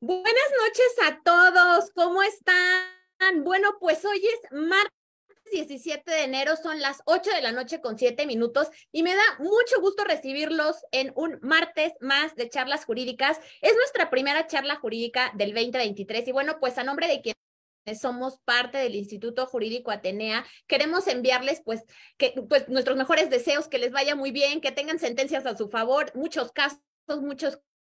Buenas noches a todos, ¿cómo están? Bueno, pues hoy es martes 17 de enero, son las 8 de la noche con 7 minutos y me da mucho gusto recibirlos en un martes más de charlas jurídicas. Es nuestra primera charla jurídica del 2023 y bueno, pues a nombre de quienes somos parte del Instituto Jurídico Atenea. Queremos enviarles pues, que, pues nuestros mejores deseos, que les vaya muy bien, que tengan sentencias a su favor, muchos casos, muchos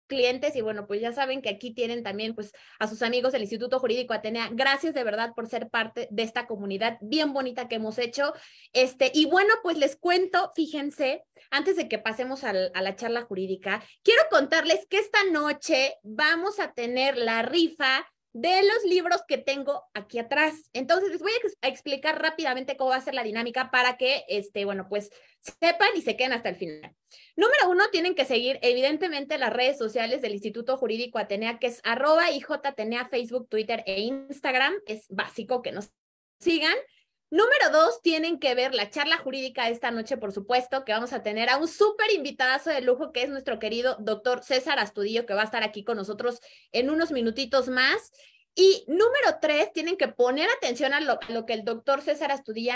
clientes y bueno, pues ya saben que aquí tienen también pues a sus amigos del Instituto Jurídico Atenea. Gracias de verdad por ser parte de esta comunidad bien bonita que hemos hecho. Este, y bueno, pues les cuento, fíjense, antes de que pasemos a la charla jurídica, quiero contarles que esta noche vamos a tener la rifa de los libros que tengo aquí atrás. Entonces, les voy a, explicar rápidamente cómo va a ser la dinámica para que, este, bueno, pues sepan y se queden hasta el final. Número uno, tienen que seguir evidentemente las redes sociales del Instituto Jurídico Atenea, que es arroba IJ Atenea, Facebook, Twitter e Instagram. Es básico que nos sigan. Número dos, tienen que ver la charla jurídica de esta noche, por supuesto, que vamos a tener a un súper invitadazo de lujo, que es nuestro querido doctor César Astudillo, que va a estar aquí con nosotros en unos minutitos más. Y número tres, tienen que poner atención a lo, que el doctor César Astudillo,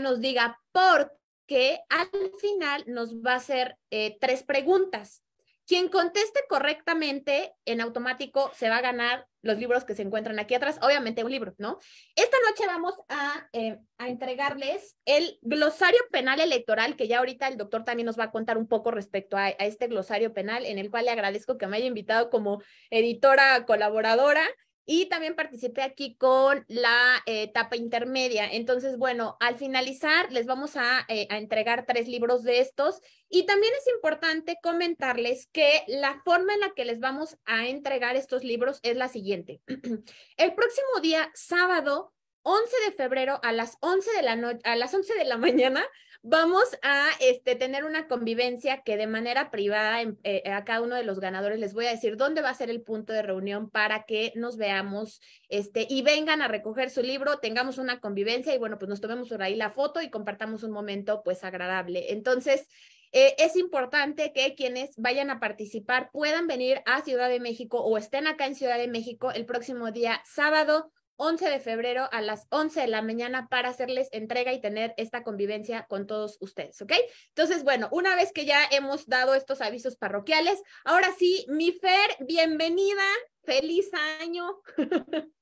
nos diga, porque al final nos va a hacer eh, tres preguntas. Quien conteste correctamente en automático se va a ganar los libros que se encuentran aquí atrás, obviamente un libro, ¿no? Esta noche vamos a, eh, entregarles el glosario penal electoral, que ya ahorita el doctor también nos va a contar un poco respecto a este glosario penal, en el cual le agradezco que me haya invitado como editora colaboradora y también participé aquí con la eh, etapa intermedia. Entonces, bueno, al finalizar les vamos a, eh, a, entregar tres libros de estos y también es importante comentarles que la forma en la que les vamos a entregar estos libros es la siguiente. El próximo día, sábado 11 de febrero a las 11 de la noche, a las 11 de la mañana, vamos a este, tener una convivencia que de manera privada em, eh, a cada uno de los ganadores les voy a decir dónde va a ser el punto de reunión para que nos veamos este, y vengan a recoger su libro, tengamos una convivencia y bueno, pues nos tomemos por ahí la foto y compartamos un momento pues agradable. Entonces, eh, es importante que quienes vayan a participar puedan venir a Ciudad de México o estén acá en Ciudad de México el próximo día sábado 11 de febrero a las 11 de la mañana para hacerles entrega y tener esta convivencia con todos ustedes, ¿ok? Entonces, bueno, una vez que ya hemos dado estos avisos parroquiales, ahora sí, mi Fer, bienvenida, feliz año.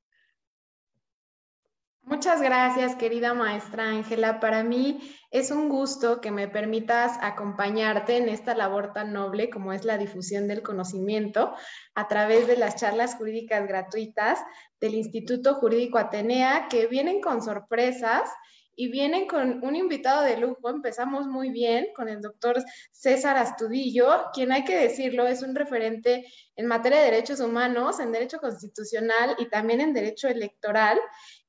Muchas gracias, querida maestra Ángela. Para mí es un gusto que me permitas acompañarte en esta labor tan noble como es la difusión del conocimiento a través de las charlas jurídicas gratuitas del Instituto Jurídico Atenea, que vienen con sorpresas y vienen con un invitado de lujo. Empezamos muy bien con el doctor César Astudillo, quien hay que decirlo es un referente en materia de derechos humanos, en derecho constitucional y también en derecho electoral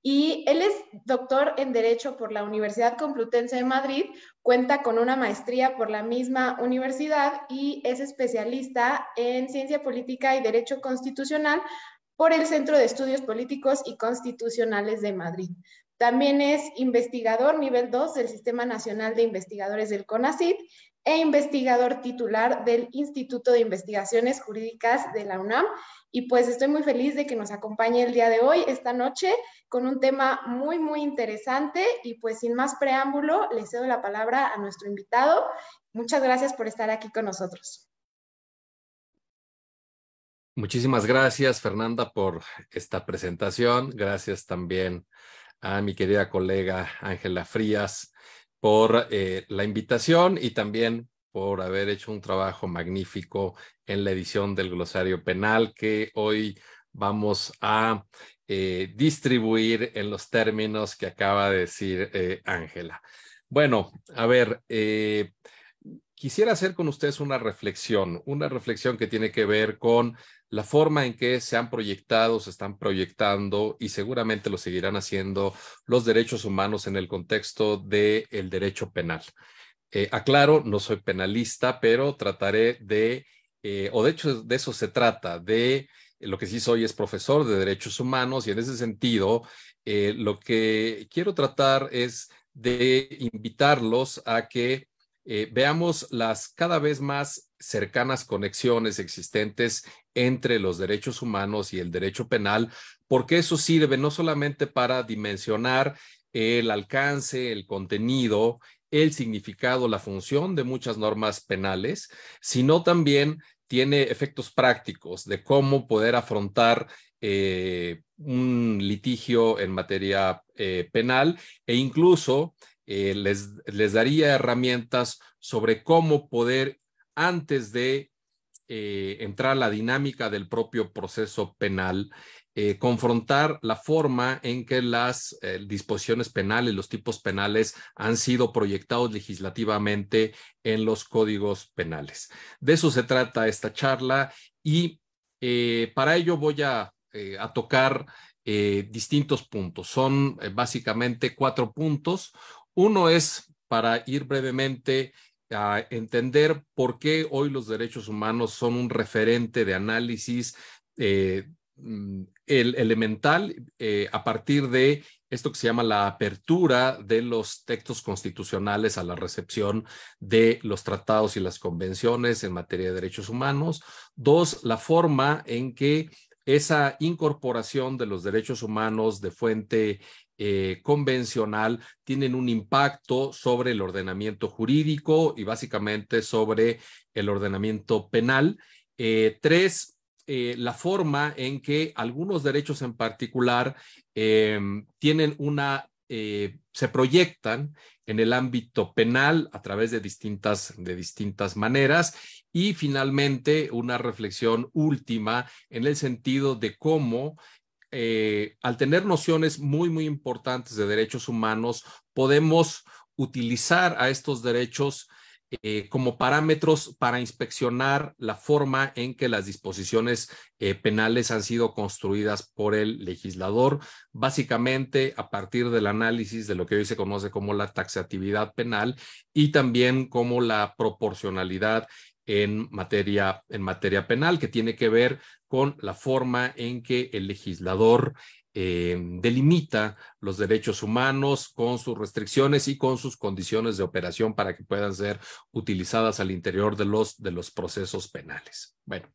y él es doctor en Derecho por la Universidad Complutense de Madrid, cuenta con una maestría por la misma universidad y es especialista en Ciencia Política y Derecho Constitucional por el Centro de Estudios Políticos y Constitucionales de Madrid. También es investigador nivel 2 del Sistema Nacional de Investigadores del CONACYT e investigador titular del Instituto de Investigaciones Jurídicas de la UNAM. Y pues estoy muy feliz de que nos acompañe el día de hoy, esta noche, con un tema muy, muy interesante. Y pues sin más preámbulo, le cedo la palabra a nuestro invitado. Muchas gracias por estar aquí con nosotros. Muchísimas gracias, Fernanda, por esta presentación. Gracias también a mi querida colega Ángela Frías por eh, la invitación y también por haber hecho un trabajo magnífico en la edición del glosario penal que hoy vamos a eh, distribuir en los términos que acaba de decir eh, Ángela. bueno, a ver, quisiera hacer con ustedes una reflexión, una reflexión que tiene que ver con la forma en que se han proyectado, se están proyectando y seguramente lo seguirán haciendo los derechos humanos en el contexto del el derecho penal. Eh, aclaro, no soy penalista, pero trataré de, eh, o de hecho de eso se trata, de lo que sí soy es profesor de derechos humanos y en ese sentido eh, lo que quiero tratar es de invitarlos a que eh, veamos las cada vez más cercanas conexiones existentes entre los derechos humanos y el derecho penal, porque eso sirve no solamente para dimensionar el alcance, el contenido, el significado, la función de muchas normas penales, sino también tiene efectos prácticos de cómo poder afrontar eh, un litigio en materia eh, penal e incluso eh, les, les, daría herramientas sobre cómo poder, antes de eh, entrar a la dinámica del propio proceso penal, eh, confrontar la forma en que las disposiciones penales, los tipos penales han sido proyectados legislativamente en los códigos penales. De eso se trata esta charla y para ello voy a, tocar distintos puntos. Son básicamente cuatro puntos. Uno es, para ir brevemente a entender por qué hoy los derechos humanos son un referente de análisis eh, mm, elemental eh, a partir de esto que se llama la apertura de los textos constitucionales a la recepción de los tratados y las convenciones en materia de derechos humanos. Dos, la forma en que esa incorporación de los derechos humanos de fuente eh, convencional tienen un impacto sobre el ordenamiento jurídico y básicamente sobre el ordenamiento penal. Eh, tres, eh, la forma en que algunos derechos en particular tienen una, se proyectan en el ámbito penal a través de distintas, de distintas maneras. Y finalmente, una reflexión última en el sentido de cómo eh, al tener nociones muy, muy importantes de derechos humanos, podemos utilizar a estos derechos eh, como parámetros para inspeccionar la forma en que las disposiciones eh, penales han sido construidas por el legislador, básicamente a partir del análisis de lo que hoy se conoce como la taxatividad penal y también como la proporcionalidad en materia, en materia penal, que tiene que ver con la forma en que el legislador eh, delimita los derechos humanos con sus restricciones y con sus condiciones de operación para que puedan ser utilizadas al interior de los, de los procesos penales. Bueno,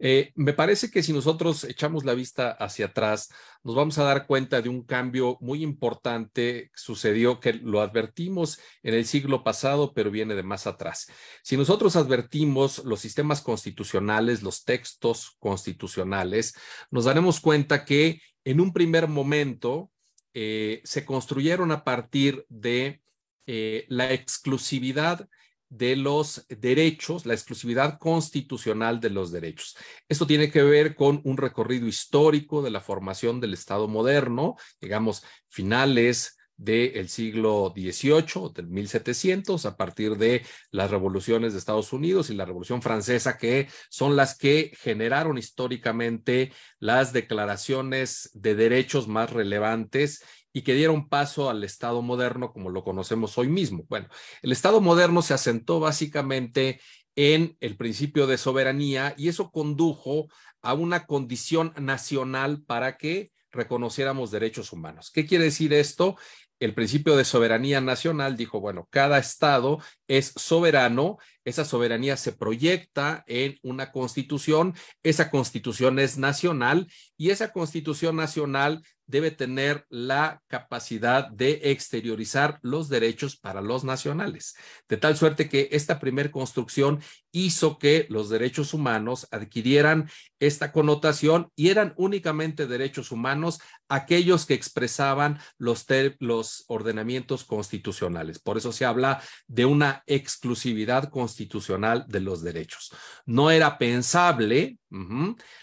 eh, me parece que si nosotros echamos la vista hacia atrás, nos vamos a dar cuenta de un cambio muy importante que sucedió, que lo advertimos en el siglo pasado, pero viene de más atrás. Si nosotros advertimos los sistemas constitucionales, los textos constitucionales, nos daremos cuenta que en un primer momento eh, se construyeron a partir de eh, la exclusividad de los derechos, la exclusividad constitucional de los derechos. Esto tiene que ver con un recorrido histórico de la formación del Estado moderno, digamos, finales del siglo XVIII, del 1700, a partir de las revoluciones de Estados Unidos y la Revolución Francesa, que son las que generaron históricamente las declaraciones de derechos más relevantes y que dieron paso al Estado moderno como lo conocemos hoy mismo. Bueno, el Estado moderno se asentó básicamente en el principio de soberanía y eso condujo a una condición nacional para que reconociéramos derechos humanos. ¿Qué quiere decir esto? El principio de soberanía nacional dijo, bueno, cada estado es soberano, esa soberanía se proyecta en una constitución, esa constitución es nacional y esa constitución nacional debe tener la capacidad de exteriorizar los derechos para los nacionales, de tal suerte que esta primer construcción hizo que los derechos humanos adquirieran esta connotación y eran únicamente derechos humanos aquellos que expresaban los, los ordenamientos constitucionales. Por eso se habla de una exclusividad constitucional de los derechos. No era pensable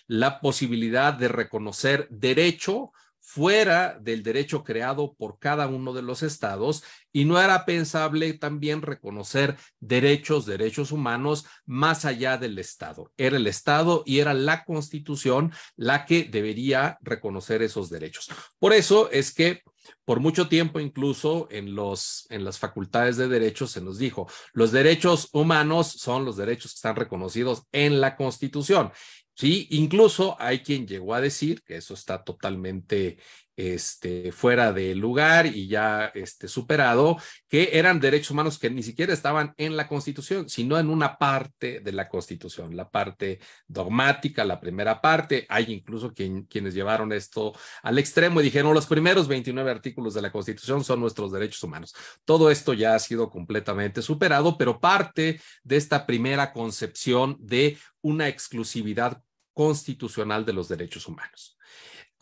la posibilidad de reconocer derecho fuera del derecho creado por cada uno de los estados y no era pensable también reconocer derechos, derechos humanos más allá del estado. Era el estado y era la constitución la que debería reconocer esos derechos. Por eso es que por mucho tiempo incluso en los en las facultades de derecho se nos dijo, los derechos humanos son los derechos que están reconocidos en la Constitución ¿sí? Incluso hay quien llegó a decir, que eso está totalmente este, fuera de lugar y ya este, superado, que eran derechos humanos que ni siquiera estaban en la Constitución, sino en una parte de la Constitución, la parte dogmática, la primera parte. Hay incluso quienes llevaron esto al extremo y dijeron, los primeros 29 artículos de la Constitución son nuestros derechos humanos. Todo esto ya ha sido completamente superado, pero parte de esta primera concepción de una exclusividad constitucional de los derechos humanos.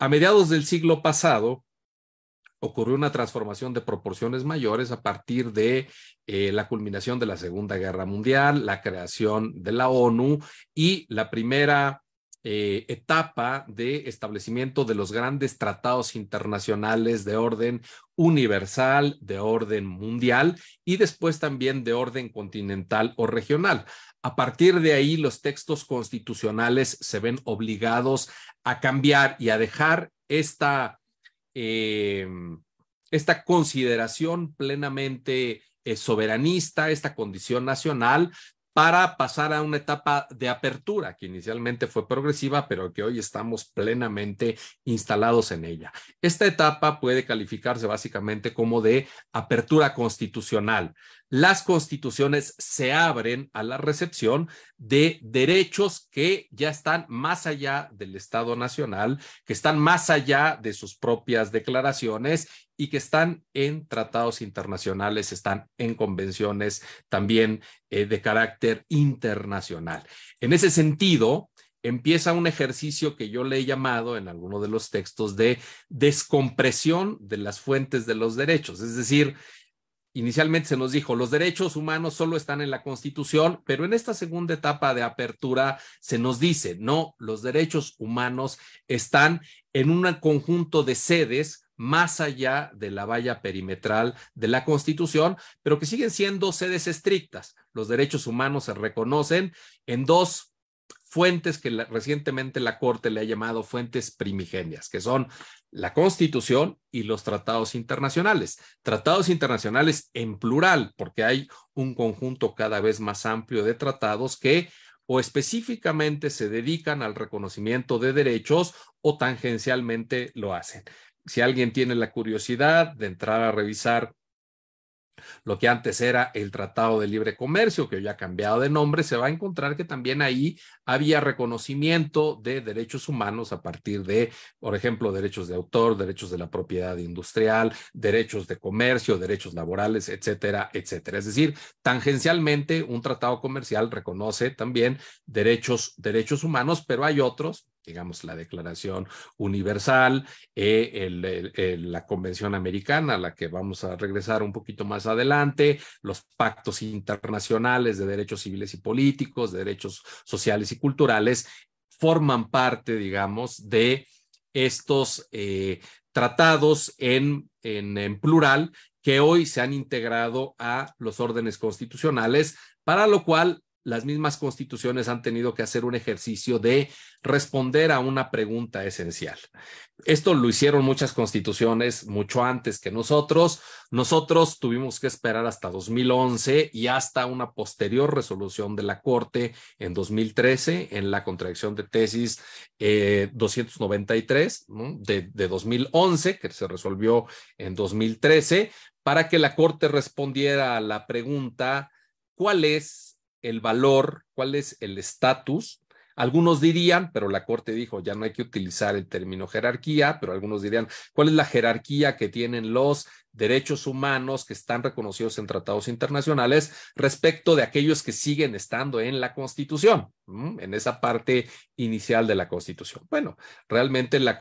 A mediados del siglo pasado ocurrió una transformación de proporciones mayores a partir de eh, la culminación de la Segunda Guerra Mundial, la creación de la ONU y la primera eh, etapa de establecimiento de los grandes tratados internacionales de orden universal, de orden mundial y después también de orden continental o regional. A partir de ahí, los textos constitucionales se ven obligados a cambiar y a dejar esta, eh, esta consideración plenamente eh, soberanista, esta condición nacional, para pasar a una etapa de apertura que inicialmente fue progresiva, pero que hoy estamos plenamente instalados en ella. Esta etapa puede calificarse básicamente como de apertura constitucional. Las constituciones se abren a la recepción de derechos que ya están más allá del Estado Nacional, que están más allá de sus propias declaraciones y que están en tratados internacionales, están en convenciones también eh, de carácter internacional. En ese sentido, empieza un ejercicio que yo le he llamado en alguno de los textos de descompresión de las fuentes de los derechos, es decir, inicialmente se nos dijo, los derechos humanos solo están en la Constitución, pero en esta segunda etapa de apertura se nos dice, no, los derechos humanos están en un conjunto de sedes más allá de la valla perimetral de la Constitución, pero que siguen siendo sedes estrictas. Los derechos humanos se reconocen en dos fuentes que recientemente la Corte le ha llamado fuentes primigenias, que son la Constitución y los tratados internacionales. Tratados internacionales en plural, porque hay un conjunto cada vez más amplio de tratados que o específicamente se dedican al reconocimiento de derechos o tangencialmente lo hacen si alguien tiene la curiosidad de entrar a revisar lo que antes era el Tratado de Libre Comercio, que hoy ha cambiado de nombre, se va a encontrar que también ahí había reconocimiento de derechos humanos a partir de, por ejemplo, derechos de autor, derechos de la propiedad industrial, derechos de comercio, derechos laborales, etcétera, etcétera. Es decir, tangencialmente un tratado comercial reconoce también derechos, derechos humanos, pero hay otros, digamos, la Declaración Universal, eh, la Convención Americana, a la que vamos a regresar un poquito más adelante, los pactos internacionales de derechos civiles y políticos, de derechos sociales y culturales, forman parte, digamos, de estos eh, tratados en, en plural que hoy se han integrado a los órdenes constitucionales, para lo cual las mismas constituciones han tenido que hacer un ejercicio de responder a una pregunta esencial. Esto lo hicieron muchas constituciones mucho antes que nosotros. Nosotros tuvimos que esperar hasta 2011 y hasta una posterior resolución de la Corte en 2013 en la contradicción de tesis 293 eh, de, de 2011, que se resolvió en 2013, para que la Corte respondiera a la pregunta, ¿cuál es el valor, cuál es el estatus. Algunos dirían, pero la Corte dijo, ya no hay que utilizar el término jerarquía, pero algunos dirían, ¿cuál es la jerarquía que tienen los derechos humanos que están reconocidos en tratados internacionales respecto de aquellos que siguen estando en la Constitución, en esa parte inicial de la Constitución? Bueno, realmente la,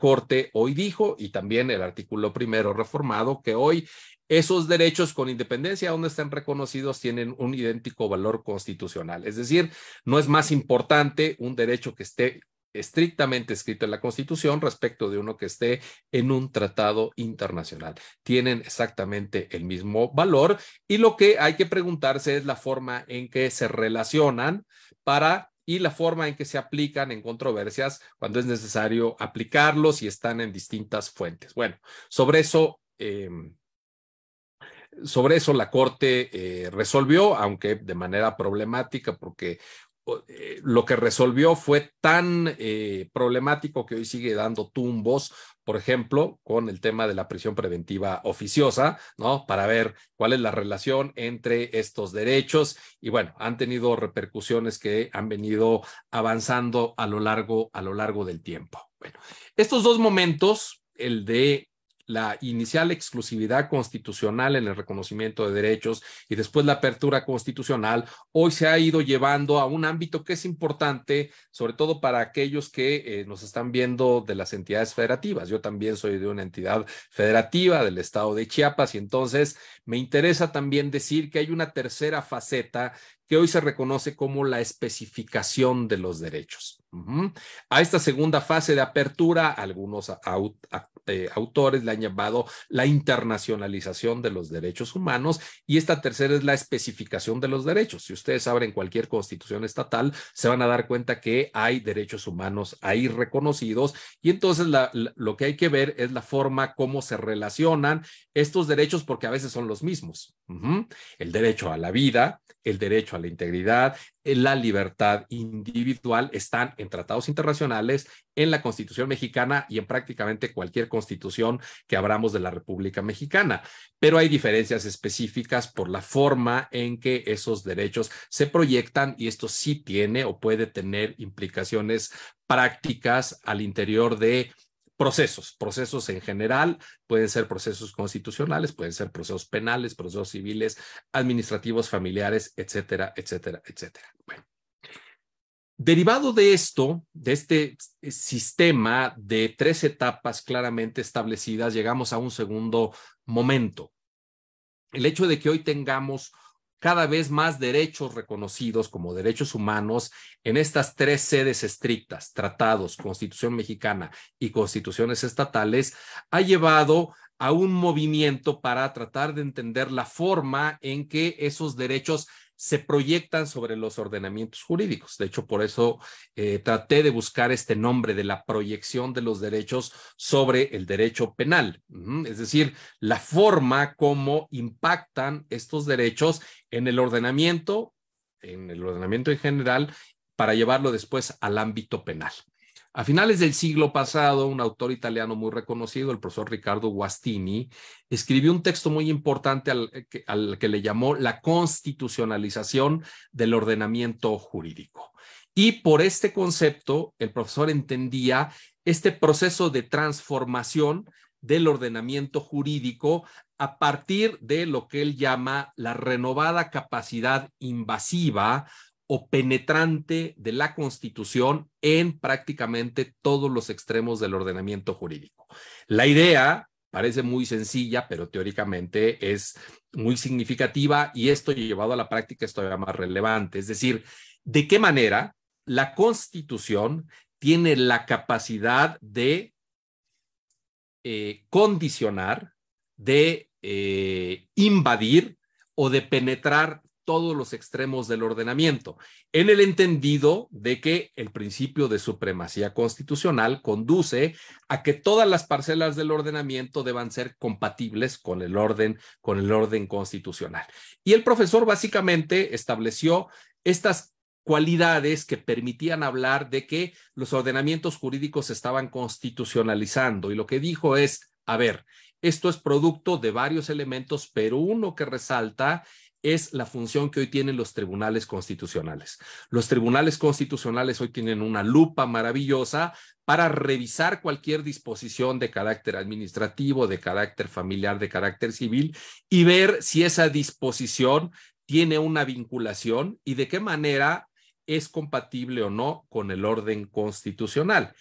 Corte hoy dijo, y también el artículo primero reformado, que hoy esos derechos con independencia donde estén reconocidos tienen un idéntico valor constitucional. Es decir, no es más importante un derecho que esté estrictamente escrito en la Constitución respecto de uno que esté en un tratado internacional. Tienen exactamente el mismo valor y lo que hay que preguntarse es la forma en que se relacionan para y la forma en que se aplican en controversias cuando es necesario aplicarlos y están en distintas fuentes. Bueno, sobre eso em, sobre eso la Corte eh, resolvió, aunque de manera problemática, porque eh, lo que resolvió fue tan eh, problemático que hoy sigue dando tumbos, por ejemplo, con el tema de la prisión preventiva oficiosa, ¿no? Para ver cuál es la relación entre estos derechos. Y bueno, han tenido repercusiones que han venido avanzando a lo largo, a lo largo del tiempo. Bueno, estos dos momentos, el de la inicial exclusividad constitucional en el reconocimiento de derechos y después la apertura constitucional, hoy se ha ido llevando a un ámbito que es importante, sobre todo para aquellos que eh, nos están viendo de las entidades federativas. Yo también soy de una entidad federativa del estado de Chiapas y entonces me interesa también decir que hay una tercera faceta que hoy se reconoce como la especificación de los derechos. A esta segunda fase de apertura, algunos eh, autores le han llamado la internacionalización de los derechos humanos y esta tercera es la especificación de los derechos. Si ustedes abren cualquier constitución estatal, se van a dar cuenta que hay derechos humanos ahí reconocidos y entonces la, lo que hay que ver es la forma cómo se relacionan estos derechos porque a veces son los mismos. El derecho a la vida, el derecho a la integridad, eh, la libertad individual están en tratados internacionales, en la Constitución mexicana y en prácticamente cualquier constitución que abramos de la República Mexicana. Pero hay diferencias específicas por la forma en que esos derechos se proyectan y esto sí tiene o puede tener implicaciones prácticas al interior de procesos, procesos en general, pueden ser procesos constitucionales, pueden ser procesos penales, procesos civiles, administrativos, familiares, etcétera, etcétera, etcétera. Bueno. Derivado de esto, de este sistema de tres etapas claramente establecidas, llegamos a un segundo momento. El hecho de que hoy tengamos cada vez más derechos reconocidos como derechos humanos en estas tres sedes estrictas, tratados, constitución mexicana y constituciones estatales, ha llevado a un movimiento para tratar de entender la forma en que esos derechos se proyectan sobre los ordenamientos jurídicos. De hecho, por eso eh, traté de buscar este nombre de la proyección de los derechos sobre el derecho penal, es decir, la forma como impactan estos derechos en el ordenamiento, en el ordenamiento en general, para llevarlo después al ámbito penal. A finales del siglo pasado, un autor italiano muy reconocido, el profesor Ricardo Guastini, escribió un texto muy importante al eh, que, al que le llamó la constitucionalización del ordenamiento jurídico. Y por este concepto, el profesor entendía este proceso de transformación del ordenamiento jurídico a partir de lo que él llama la renovada capacidad invasiva o penetrante de la Constitución en prácticamente todos los extremos del ordenamiento jurídico. La idea parece muy sencilla, pero teóricamente es muy significativa y esto llevado a la práctica es todavía más relevante. Es decir, de qué manera la Constitución tiene la capacidad de eh, condicionar, de eh, invadir o de penetrar todos los extremos del ordenamiento, en el entendido de que el principio de supremacía constitucional conduce a que todas las parcelas del ordenamiento deban ser compatibles con el orden, con el orden constitucional. Y el profesor básicamente estableció estas cualidades que permitían hablar de que los ordenamientos jurídicos se estaban constitucionalizando. Y lo que dijo es, a ver, esto es producto de varios elementos, pero uno que resalta es la función que hoy tienen los tribunales constitucionales. Los tribunales constitucionales hoy tienen una lupa maravillosa para revisar cualquier disposición de carácter administrativo, de carácter familiar, de carácter civil y ver si esa disposición tiene una vinculación y de qué manera es compatible o no con el orden constitucional.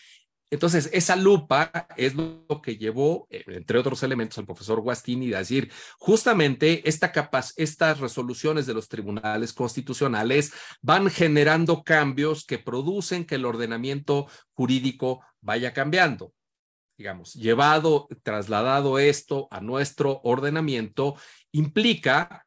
Entonces, esa lupa es lo que llevó, eh, entre otros elementos, al profesor Guastini a decir, justamente esta capaz, estas resoluciones de los tribunales constitucionales van generando cambios que producen que el ordenamiento jurídico vaya cambiando. Digamos, llevado, trasladado esto a nuestro ordenamiento, implica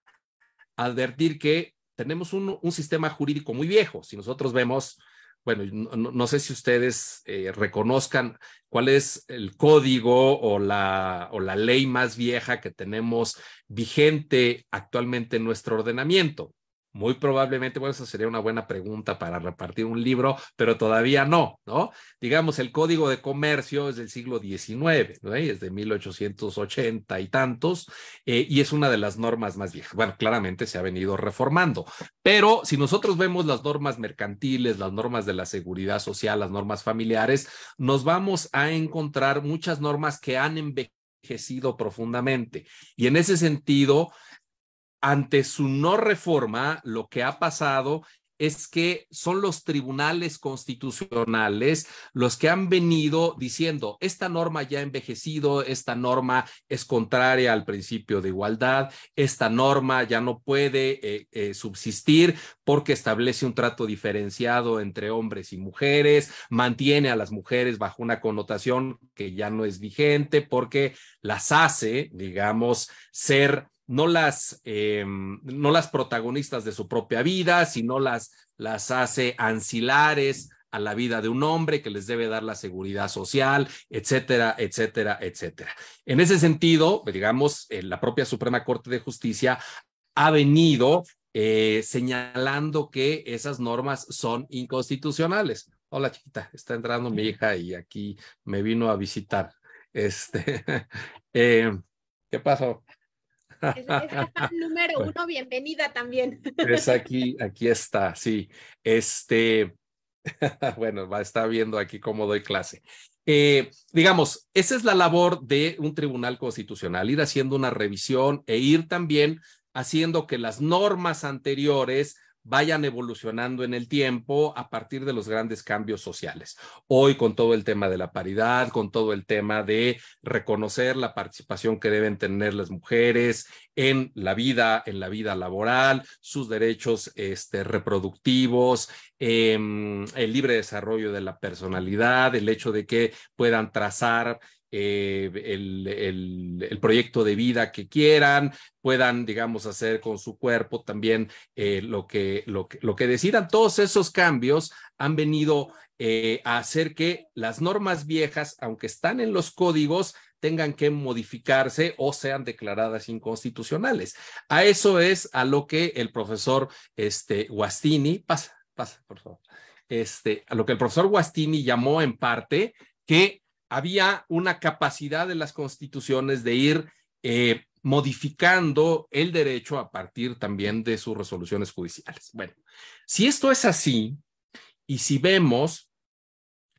advertir que tenemos un sistema jurídico muy viejo. Si nosotros vemos bueno, no, sé si ustedes eh, reconozcan cuál es el código o la, o la ley más vieja que tenemos vigente actualmente en nuestro ordenamiento. Muy probablemente, bueno, esa sería una buena pregunta para repartir un libro, pero todavía no, ¿no? Digamos, el Código de Comercio es del siglo XIX, ¿no? es de 1880 y tantos, eh, y es una de las normas más viejas. Bueno, claramente se ha venido reformando, pero si nosotros vemos las normas mercantiles, las normas de la seguridad social, las normas familiares, nos vamos a encontrar muchas normas que han envejecido profundamente. Y en ese sentido, ante su no reforma, lo que ha pasado es que son los tribunales constitucionales los que han venido diciendo, esta norma ya ha envejecido, esta norma es contraria al principio de igualdad, esta norma ya no puede eh, eh, subsistir porque establece un trato diferenciado entre hombres y mujeres, mantiene a las mujeres bajo una connotación que ya no es vigente porque las hace, digamos, ser no las, em, no las protagonistas de su propia vida, sino las, las hace ancilares a la vida de un hombre que les debe dar la seguridad social, etcétera, etcétera, etcétera. En ese sentido, digamos, eh, la propia Suprema Corte de Justicia ha venido eh, señalando que esas normas son inconstitucionales. Hola, chiquita, está entrando mi hija y aquí me vino a visitar. Este, em, ¿qué pasó? Es, número uno, bienvenida también. Es aquí, aquí está, sí. Este, bueno, va, está viendo aquí cómo doy clase. Eh, digamos, esa es la labor de un tribunal constitucional, ir haciendo una revisión e ir también haciendo que las normas anteriores vayan evolucionando en el tiempo a partir de los grandes cambios sociales. Hoy con todo el tema de la paridad, con todo el tema de reconocer la participación que deben tener las mujeres en la vida, en la vida laboral, sus derechos este, reproductivos, em, el libre desarrollo de la personalidad, el hecho de que puedan trazar eh, el, proyecto de vida que quieran, puedan, digamos, hacer con su cuerpo también eh, lo, que, lo, que, decidan. Todos esos cambios han venido eh, a hacer que las normas viejas, aunque están en los códigos, tengan que modificarse o sean declaradas inconstitucionales. A eso es a lo que el profesor este, Guastini, pasa, pasa, por favor, este, a lo que el profesor Guastini llamó en parte que había una capacidad de las constituciones de ir eh, modificando el derecho a partir también de sus resoluciones judiciales. Bueno, si esto es así y si vemos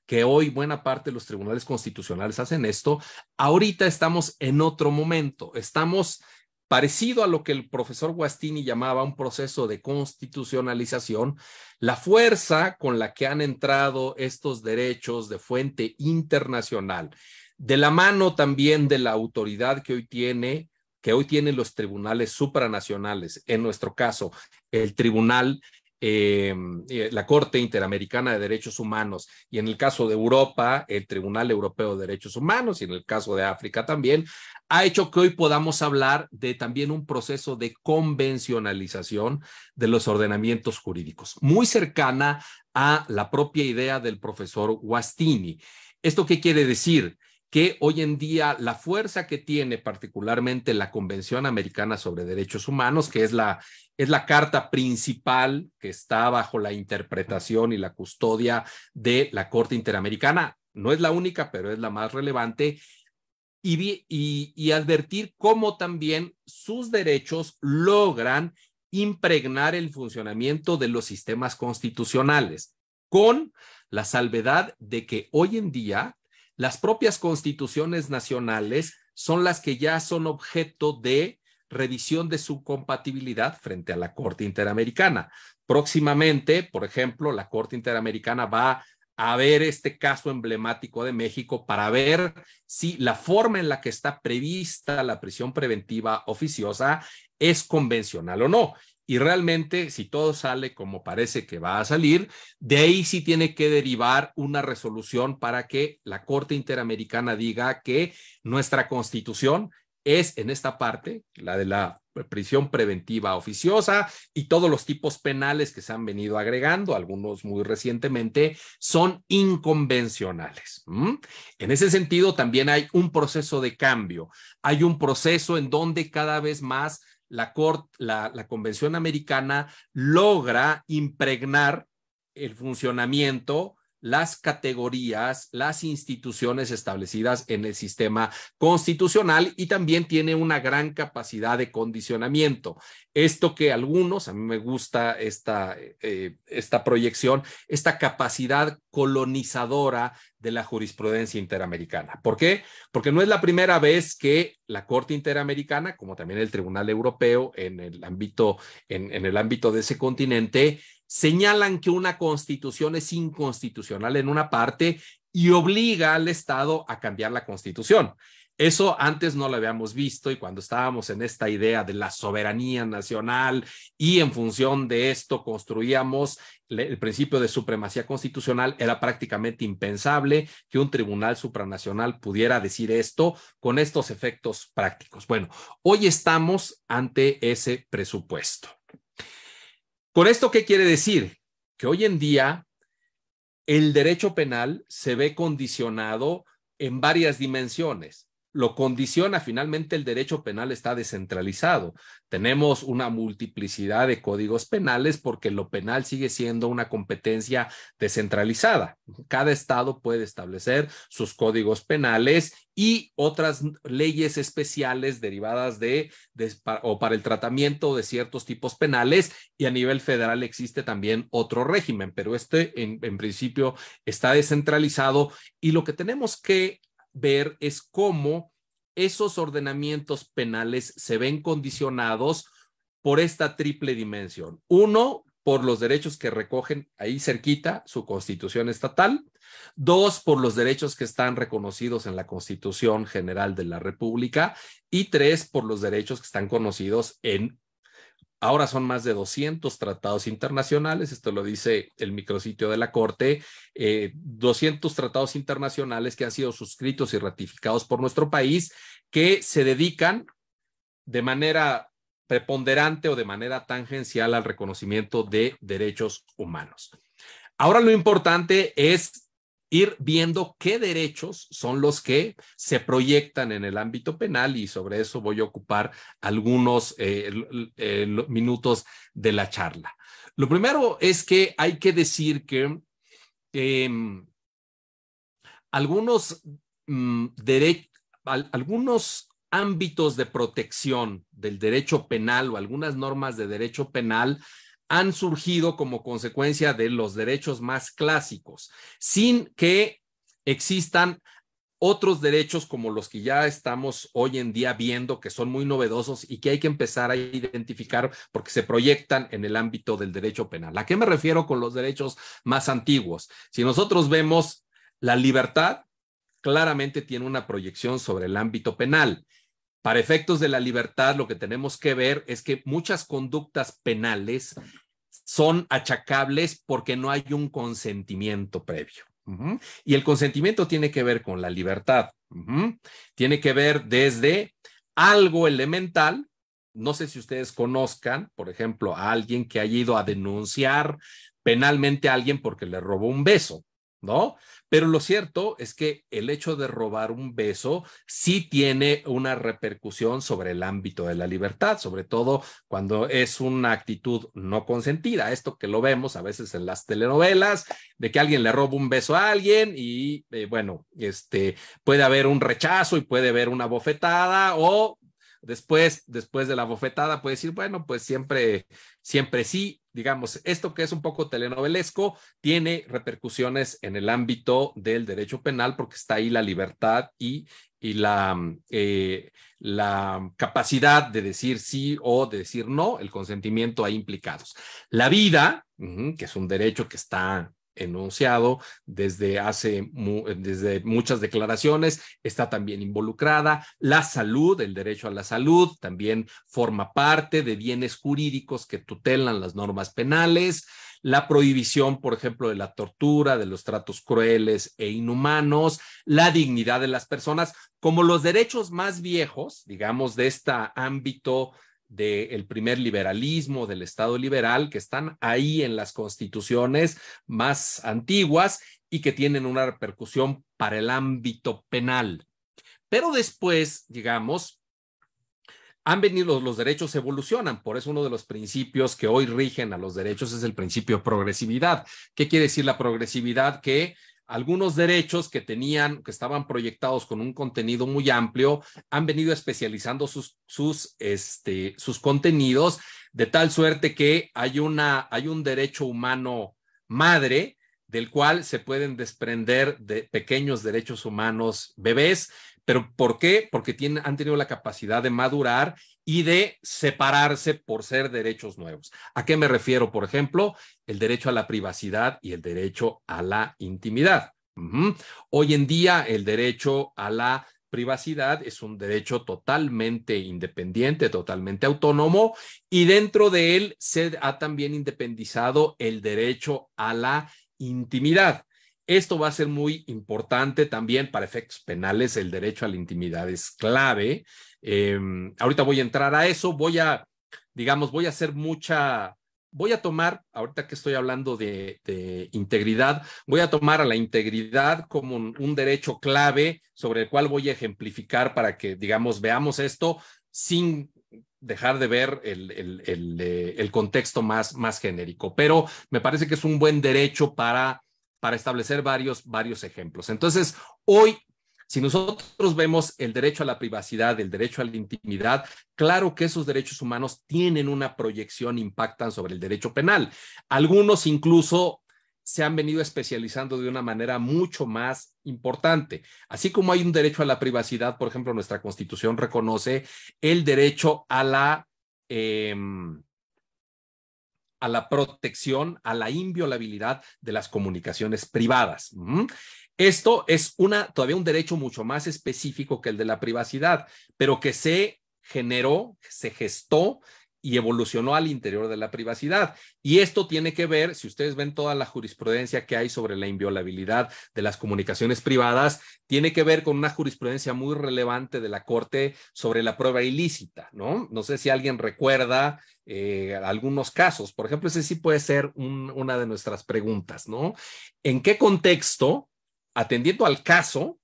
que hoy buena parte de los tribunales constitucionales hacen esto, ahorita estamos en otro momento, estamos Parecido a lo que el profesor Guastini llamaba un proceso de constitucionalización, la fuerza con la que han entrado estos derechos de fuente internacional, de la mano también de la autoridad que hoy tiene que hoy tienen los tribunales supranacionales, en nuestro caso, el tribunal, em, eh, la Corte Interamericana de Derechos Humanos, y en el caso de Europa, el Tribunal Europeo de Derechos Humanos, y en el caso de África también, ha hecho que hoy podamos hablar de también un proceso de convencionalización de los ordenamientos jurídicos, muy cercana a la propia idea del profesor Guastini. ¿Esto qué quiere decir? que hoy en día la fuerza que tiene particularmente la Convención Americana sobre Derechos Humanos, que es la, es la carta principal que está bajo la interpretación y la custodia de la Corte Interamericana, no es la única, pero es la más relevante, y, advertir cómo también sus derechos logran impregnar el funcionamiento de los sistemas constitucionales, con la salvedad de que hoy en día las propias constituciones nacionales son las que ya son objeto de revisión de su compatibilidad frente a la Corte Interamericana. Próximamente, por ejemplo, la Corte Interamericana va a, a ver este caso emblemático de México para ver si la forma en la que está prevista la prisión preventiva oficiosa es convencional o no. Y realmente, si todo sale como parece que va a salir, de ahí sí tiene que derivar una resolución para que la Corte Interamericana diga que nuestra constitución es en esta parte, la de la prisión preventiva oficiosa y todos los tipos penales que se han venido agregando, algunos muy recientemente, son inconvencionales. En ese sentido, también hay un proceso de cambio, hay un proceso en donde cada vez más la, corte la Convención Americana logra impregnar el funcionamiento las categorías, las instituciones establecidas en el sistema constitucional y también tiene una gran capacidad de condicionamiento. Esto que algunos, a mí me gusta esta, eh, esta proyección, esta capacidad colonizadora de la jurisprudencia interamericana. ¿Por qué? Porque no es la primera vez que la Corte Interamericana, como también el Tribunal Europeo en el ámbito, en el ámbito de ese continente, señalan que una constitución es inconstitucional en una parte y obliga al Estado a cambiar la constitución. Eso antes no lo habíamos visto y cuando estábamos en esta idea de la soberanía nacional y en función de esto construíamos el principio de supremacía constitucional, era prácticamente impensable que un tribunal supranacional pudiera decir esto con estos efectos prácticos. Bueno, hoy estamos ante ese presupuesto. ¿Con esto qué quiere decir? Que hoy en día el derecho penal se ve condicionado en varias dimensiones lo condiciona finalmente el derecho penal está descentralizado. Tenemos una multiplicidad de códigos penales porque lo penal sigue siendo una competencia descentralizada. Cada estado puede establecer sus códigos penales y otras leyes especiales derivadas de, o para el tratamiento de ciertos tipos penales y a nivel federal existe también otro régimen, pero este en principio está descentralizado y lo que tenemos que ver es cómo esos ordenamientos penales se ven condicionados por esta triple dimensión. Uno, por los derechos que recogen ahí cerquita su constitución estatal. Dos, por los derechos que están reconocidos en la Constitución General de la República. Y tres, por los derechos que están conocidos en Ahora son más de 200 tratados internacionales, esto lo dice el micrositio de la Corte, 200 eh, tratados internacionales que han sido suscritos y ratificados por nuestro país, que se dedican de manera preponderante o de manera tangencial al reconocimiento de derechos humanos. Ahora lo importante es ir viendo qué derechos son los que se proyectan en el ámbito penal y sobre eso voy a ocupar algunos eh, eh, minutos de la charla. Lo primero es que hay que decir que em, algunos, mm, algunos ámbitos de protección del derecho penal o algunas normas de derecho penal han surgido como consecuencia de los derechos más clásicos, sin que existan otros derechos como los que ya estamos hoy en día viendo, que son muy novedosos y que hay que empezar a identificar porque se proyectan en el ámbito del derecho penal. ¿A qué me refiero con los derechos más antiguos? Si nosotros vemos la libertad, claramente tiene una proyección sobre el ámbito penal. Para efectos de la libertad, lo que tenemos que ver es que muchas conductas penales son achacables porque no hay un consentimiento previo. Y el consentimiento tiene que ver con la libertad. Tiene que ver desde algo elemental. No sé si ustedes conozcan, por ejemplo, a alguien que ha ido a denunciar penalmente a alguien porque le robó un beso, ¿no? Pero lo cierto es que el hecho de robar un beso sí tiene una repercusión sobre el ámbito de la libertad, sobre todo cuando es una actitud no consentida. Esto que lo vemos a veces en las telenovelas, de que alguien le roba un beso a alguien y eh, bueno, este puede haber un rechazo y puede haber una bofetada o Después, después de la bofetada, puede decir, bueno, pues siempre, siempre sí, digamos, esto que es un poco telenovelesco, tiene repercusiones en el ámbito del derecho penal porque está ahí la libertad y, y la, mm, eh, la capacidad de decir sí o de decir no, el consentimiento ahí implicados. La vida, que es un derecho que está enunciado desde hace desde muchas declaraciones, está también involucrada. La salud, el derecho a la salud, también forma parte de bienes jurídicos que tutelan las normas penales. La prohibición, por ejemplo, de la tortura, de los tratos crueles e inhumanos, la dignidad de las personas, como los derechos más viejos, digamos, de este ámbito del primer liberalismo, del Estado liberal, que están ahí en las constituciones más antiguas y que tienen una repercusión para el ámbito penal. Pero después, digamos, han venido, los, derechos evolucionan, por eso uno de los principios que hoy rigen a los derechos es el principio de progresividad. ¿Qué quiere decir la progresividad? Que algunos derechos que tenían, que estaban proyectados con un contenido muy amplio, han venido especializando sus, sus, este, sus contenidos de tal suerte que hay, una, hay un derecho humano madre del cual se pueden desprender de pequeños derechos humanos bebés, pero ¿por qué? Porque han tenido la capacidad de madurar y de separarse por ser derechos nuevos. ¿A qué me refiero? Por ejemplo, el derecho a la privacidad y el derecho a la intimidad. Hoy en día el derecho a la privacidad es un derecho totalmente independiente, totalmente autónomo y dentro de él se ha también independizado el derecho a la intimidad. Esto va a ser muy importante también para efectos penales. El derecho a la intimidad es clave. Em, ahorita voy a entrar a eso. Voy a, digamos, voy a hacer mucha, voy a tomar, ahorita que estoy hablando de, integridad, voy a tomar a la integridad como un, derecho clave sobre el cual voy a ejemplificar para que, digamos, veamos esto sin dejar de ver el, el, el, eh, el, contexto más, más genérico. Pero me parece que es un buen derecho para para establecer varios, varios ejemplos. Entonces, hoy si nosotros vemos el derecho a la privacidad, el derecho a la intimidad, claro que esos derechos humanos tienen una proyección, impactan sobre el derecho penal. Algunos incluso se han venido especializando de una manera mucho más importante. Así como hay un derecho a la privacidad, por ejemplo, nuestra constitución reconoce el derecho a la... Em, a la protección, a la inviolabilidad de las comunicaciones privadas. Esto es una, todavía un derecho mucho más específico que el de la privacidad, pero que se generó, se gestó y evolucionó al interior de la privacidad. Y esto tiene que ver, si ustedes ven toda la jurisprudencia que hay sobre la inviolabilidad de las comunicaciones privadas, tiene que ver con una jurisprudencia muy relevante de la Corte sobre la prueba ilícita, ¿no? No sé si alguien recuerda eh, algunos casos. Por ejemplo, ese sí puede ser una de nuestras preguntas, ¿no? ¿En qué contexto atendiendo al caso,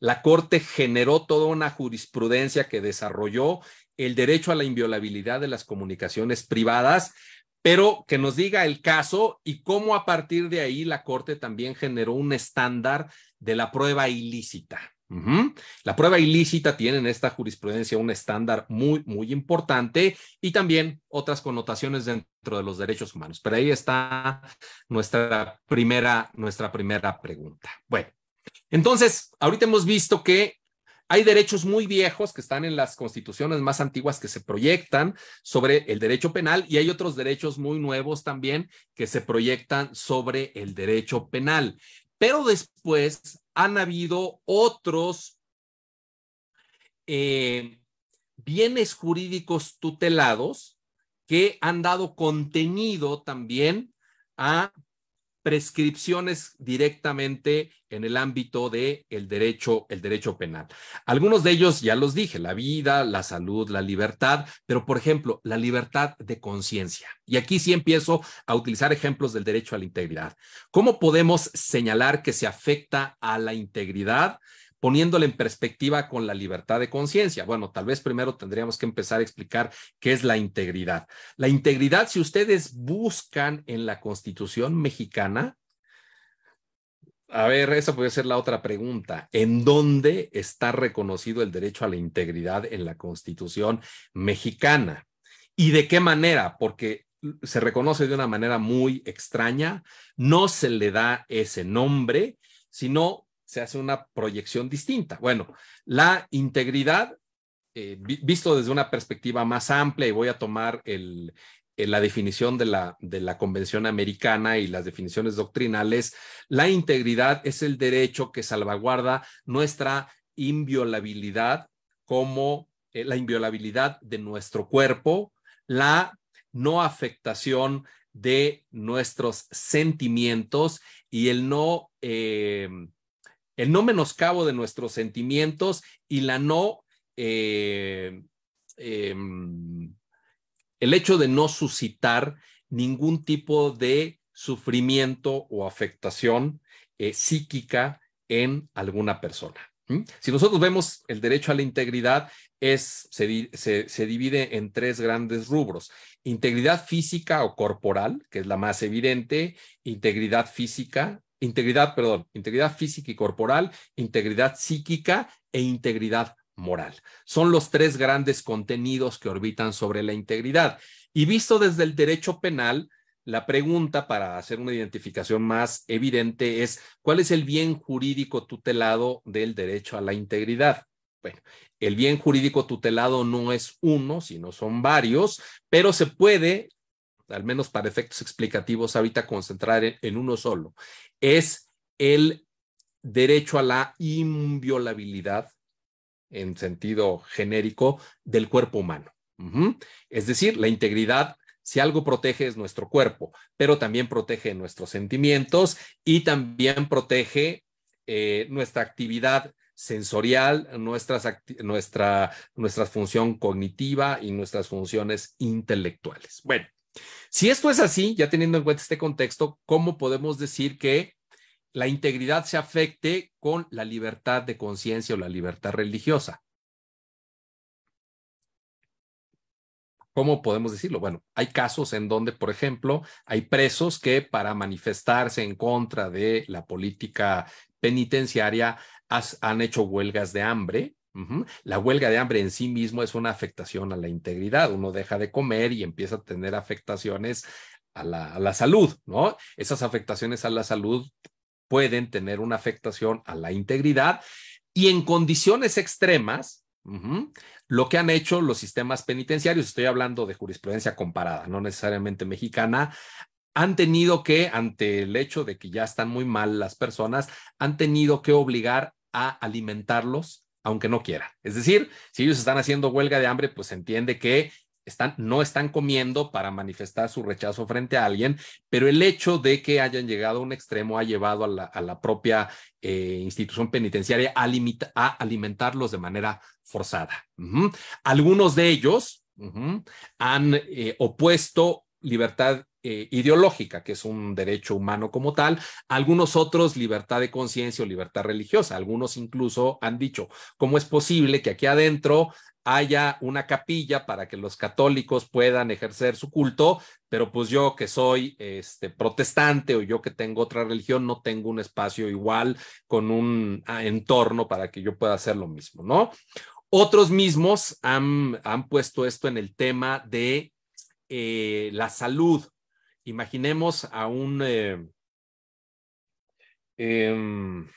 la Corte generó toda una jurisprudencia que desarrolló el derecho a la inviolabilidad de las comunicaciones privadas, pero que nos diga el caso y cómo a partir de ahí la Corte también generó un estándar de la prueba ilícita. La prueba ilícita tiene en esta jurisprudencia un estándar muy, muy importante y también otras connotaciones dentro de los derechos humanos. Pero ahí está nuestra primera, nuestra primera pregunta. Bueno, entonces, ahorita hemos visto que hay derechos muy viejos que están en las constituciones más antiguas que se proyectan sobre el derecho penal y hay otros derechos muy nuevos también que se proyectan sobre el derecho penal. Pero después han habido otros eh, bienes jurídicos tutelados que han dado contenido también a prescripciones directamente en el ámbito de el derecho, el derecho penal. Algunos de ellos ya los dije, la vida, la salud, la libertad, pero por ejemplo, la libertad de conciencia. Y aquí sí empiezo a utilizar ejemplos del derecho a la integridad. ¿Cómo podemos señalar que se afecta a la integridad? poniéndole en perspectiva con la libertad de conciencia. Bueno, tal vez primero tendríamos que empezar a explicar qué es la integridad. La integridad, si ustedes buscan en la Constitución mexicana, a ver, esa puede ser la otra pregunta. ¿En dónde está reconocido el derecho a la integridad en la Constitución mexicana? ¿Y de qué manera? Porque se reconoce de una manera muy extraña, no se le da ese nombre, sino se hace una proyección distinta. Bueno, la integridad, eh, visto desde una perspectiva más amplia, y voy a tomar el, eh, la definición de la, de la Convención Americana y las definiciones doctrinales, la integridad es el derecho que salvaguarda nuestra inviolabilidad como eh, la inviolabilidad de nuestro cuerpo, la no afectación de nuestros sentimientos y el no el no menoscabo de nuestros sentimientos y la no, eh, em, el hecho de no suscitar ningún tipo de sufrimiento o afectación eh, psíquica en alguna persona. Si nosotros vemos el derecho a la integridad, es, se divide en tres grandes rubros. Integridad física o corporal, que es la más evidente, integridad física integridad, perdón, integridad física y corporal, integridad psíquica e integridad moral. Son los tres grandes contenidos que orbitan sobre la integridad. Y visto desde el derecho penal, la pregunta para hacer una identificación más evidente es, ¿cuál es el bien jurídico tutelado del derecho a la integridad? Bueno, el bien jurídico tutelado no es uno, sino son varios, pero se puede al menos para efectos explicativos, ahorita concentrar en, uno solo, es el derecho a la inviolabilidad en sentido genérico del cuerpo humano. Es decir, la integridad, si algo protege es nuestro cuerpo, pero también protege nuestros sentimientos y también protege eh, nuestra actividad sensorial, nuestra, nuestra función cognitiva y nuestras funciones intelectuales. Bueno, si esto es así, ya teniendo en cuenta este contexto, ¿cómo podemos decir que la integridad se afecte con la libertad de conciencia o la libertad religiosa? ¿Cómo podemos decirlo? Bueno, hay casos en donde, por ejemplo, hay presos que para manifestarse en contra de la política penitenciaria han hecho huelgas de hambre la huelga de hambre en sí mismo es una afectación a la integridad. Uno deja de comer y empieza a tener afectaciones a la, salud, ¿no? Esas afectaciones a la salud pueden tener una afectación a la integridad y en condiciones extremas, lo que han hecho los sistemas penitenciarios, estoy hablando de jurisprudencia comparada, no necesariamente mexicana, han tenido que, ante el hecho de que ya están muy mal las personas, han tenido que obligar a alimentarlos aunque no quiera. Es decir, si ellos están haciendo huelga de hambre, pues se entiende que están, no están comiendo para manifestar su rechazo frente a alguien, pero el hecho de que hayan llegado a un extremo ha llevado a la, propia eh, institución penitenciaria a, alimentarlos de manera forzada. Algunos de ellos han eh, opuesto libertad eh, ideológica, que es un derecho humano como tal, algunos otros libertad de conciencia o libertad religiosa, algunos incluso han dicho, ¿cómo es posible que aquí adentro haya una capilla para que los católicos puedan ejercer su culto, pero pues yo que soy este protestante o yo que tengo otra religión no tengo un espacio igual con un ah, entorno para que yo pueda hacer lo mismo, ¿no? Otros mismos han, han puesto esto en el tema de eh, la salud imaginemos a un... Eh, em,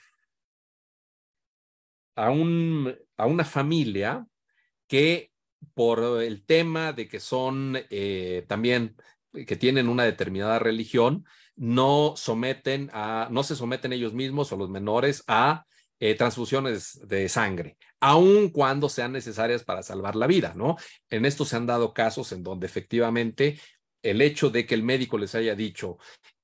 a, un, a una familia que por el tema de que son eh, también que tienen una determinada religión, no someten a, no se someten ellos mismos o los menores a eh, transfusiones de sangre, aun cuando sean necesarias para salvar la vida, ¿no? En esto se han dado casos en donde efectivamente el hecho de que el médico les haya dicho,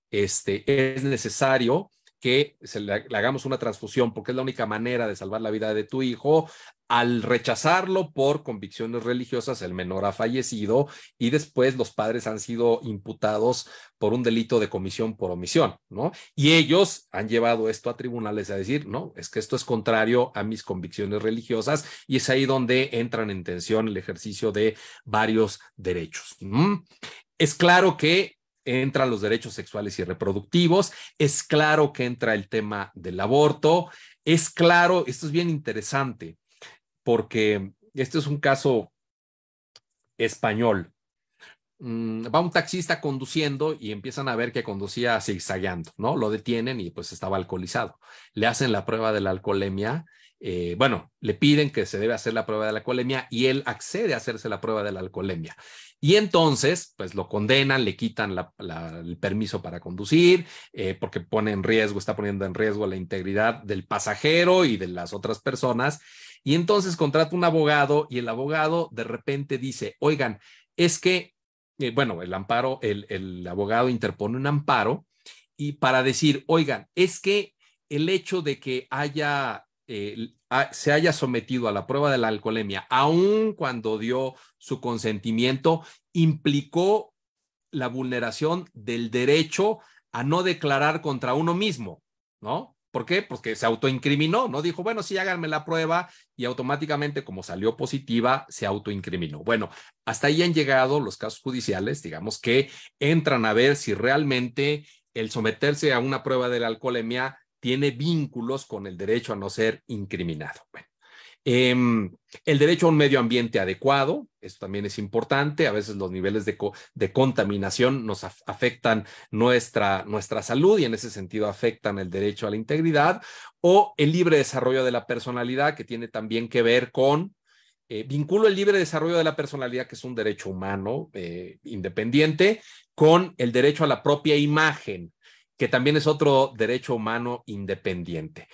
este, es necesario que le, hagamos una transfusión porque es la única manera de salvar la vida de tu hijo. Al rechazarlo por convicciones religiosas, el menor ha fallecido y después los padres han sido imputados por un delito de comisión por omisión, ¿no? Y ellos han llevado esto a tribunales a decir, no, es que esto es contrario a mis convicciones religiosas y es ahí donde entran en tensión el ejercicio de varios derechos. Es claro que entran los derechos sexuales y reproductivos, es claro que entra el tema del aborto, es claro, esto es bien interesante, porque este es un caso español. Mm, va un taxista conduciendo y empiezan a ver que conducía zigzagueando, ¿no? Lo detienen y pues estaba alcoholizado. Le hacen la prueba de la alcoholemia eh, bueno, le piden que se debe hacer la prueba de la alcoholemia y él accede a hacerse la prueba de la alcoholemia. Y entonces, pues lo condenan, le quitan el permiso para conducir, eh, porque pone en riesgo, está poniendo en riesgo la integridad del pasajero y de las otras personas. Y entonces contrata un abogado y el abogado de repente dice, oigan, es que, eh, bueno, el amparo, el, el abogado interpone un amparo y para decir, oigan, es que el hecho de que haya eh, se haya sometido a la prueba de la alcoholemia, aun cuando dio su consentimiento, implicó la vulneración del derecho a no declarar contra uno mismo, ¿no? ¿Por qué? Porque se autoincriminó, ¿no? Dijo, bueno, sí, háganme la prueba y automáticamente, como salió positiva, se autoincriminó. Bueno, hasta ahí han llegado los casos judiciales, digamos que entran a ver si realmente el someterse a una prueba de la alcoholemia tiene vínculos con el derecho a no ser incriminado. Em, el derecho a un medio ambiente adecuado, esto también es importante, a veces los niveles de, contaminación nos afectan nuestra, nuestra salud y en ese sentido afectan el derecho a la integridad, o el libre desarrollo de la personalidad, que tiene también que ver con eh, vinculo el libre desarrollo de la personalidad, que es un derecho humano eh, independiente, con el derecho a la propia imagen, que también es otro derecho humano independiente.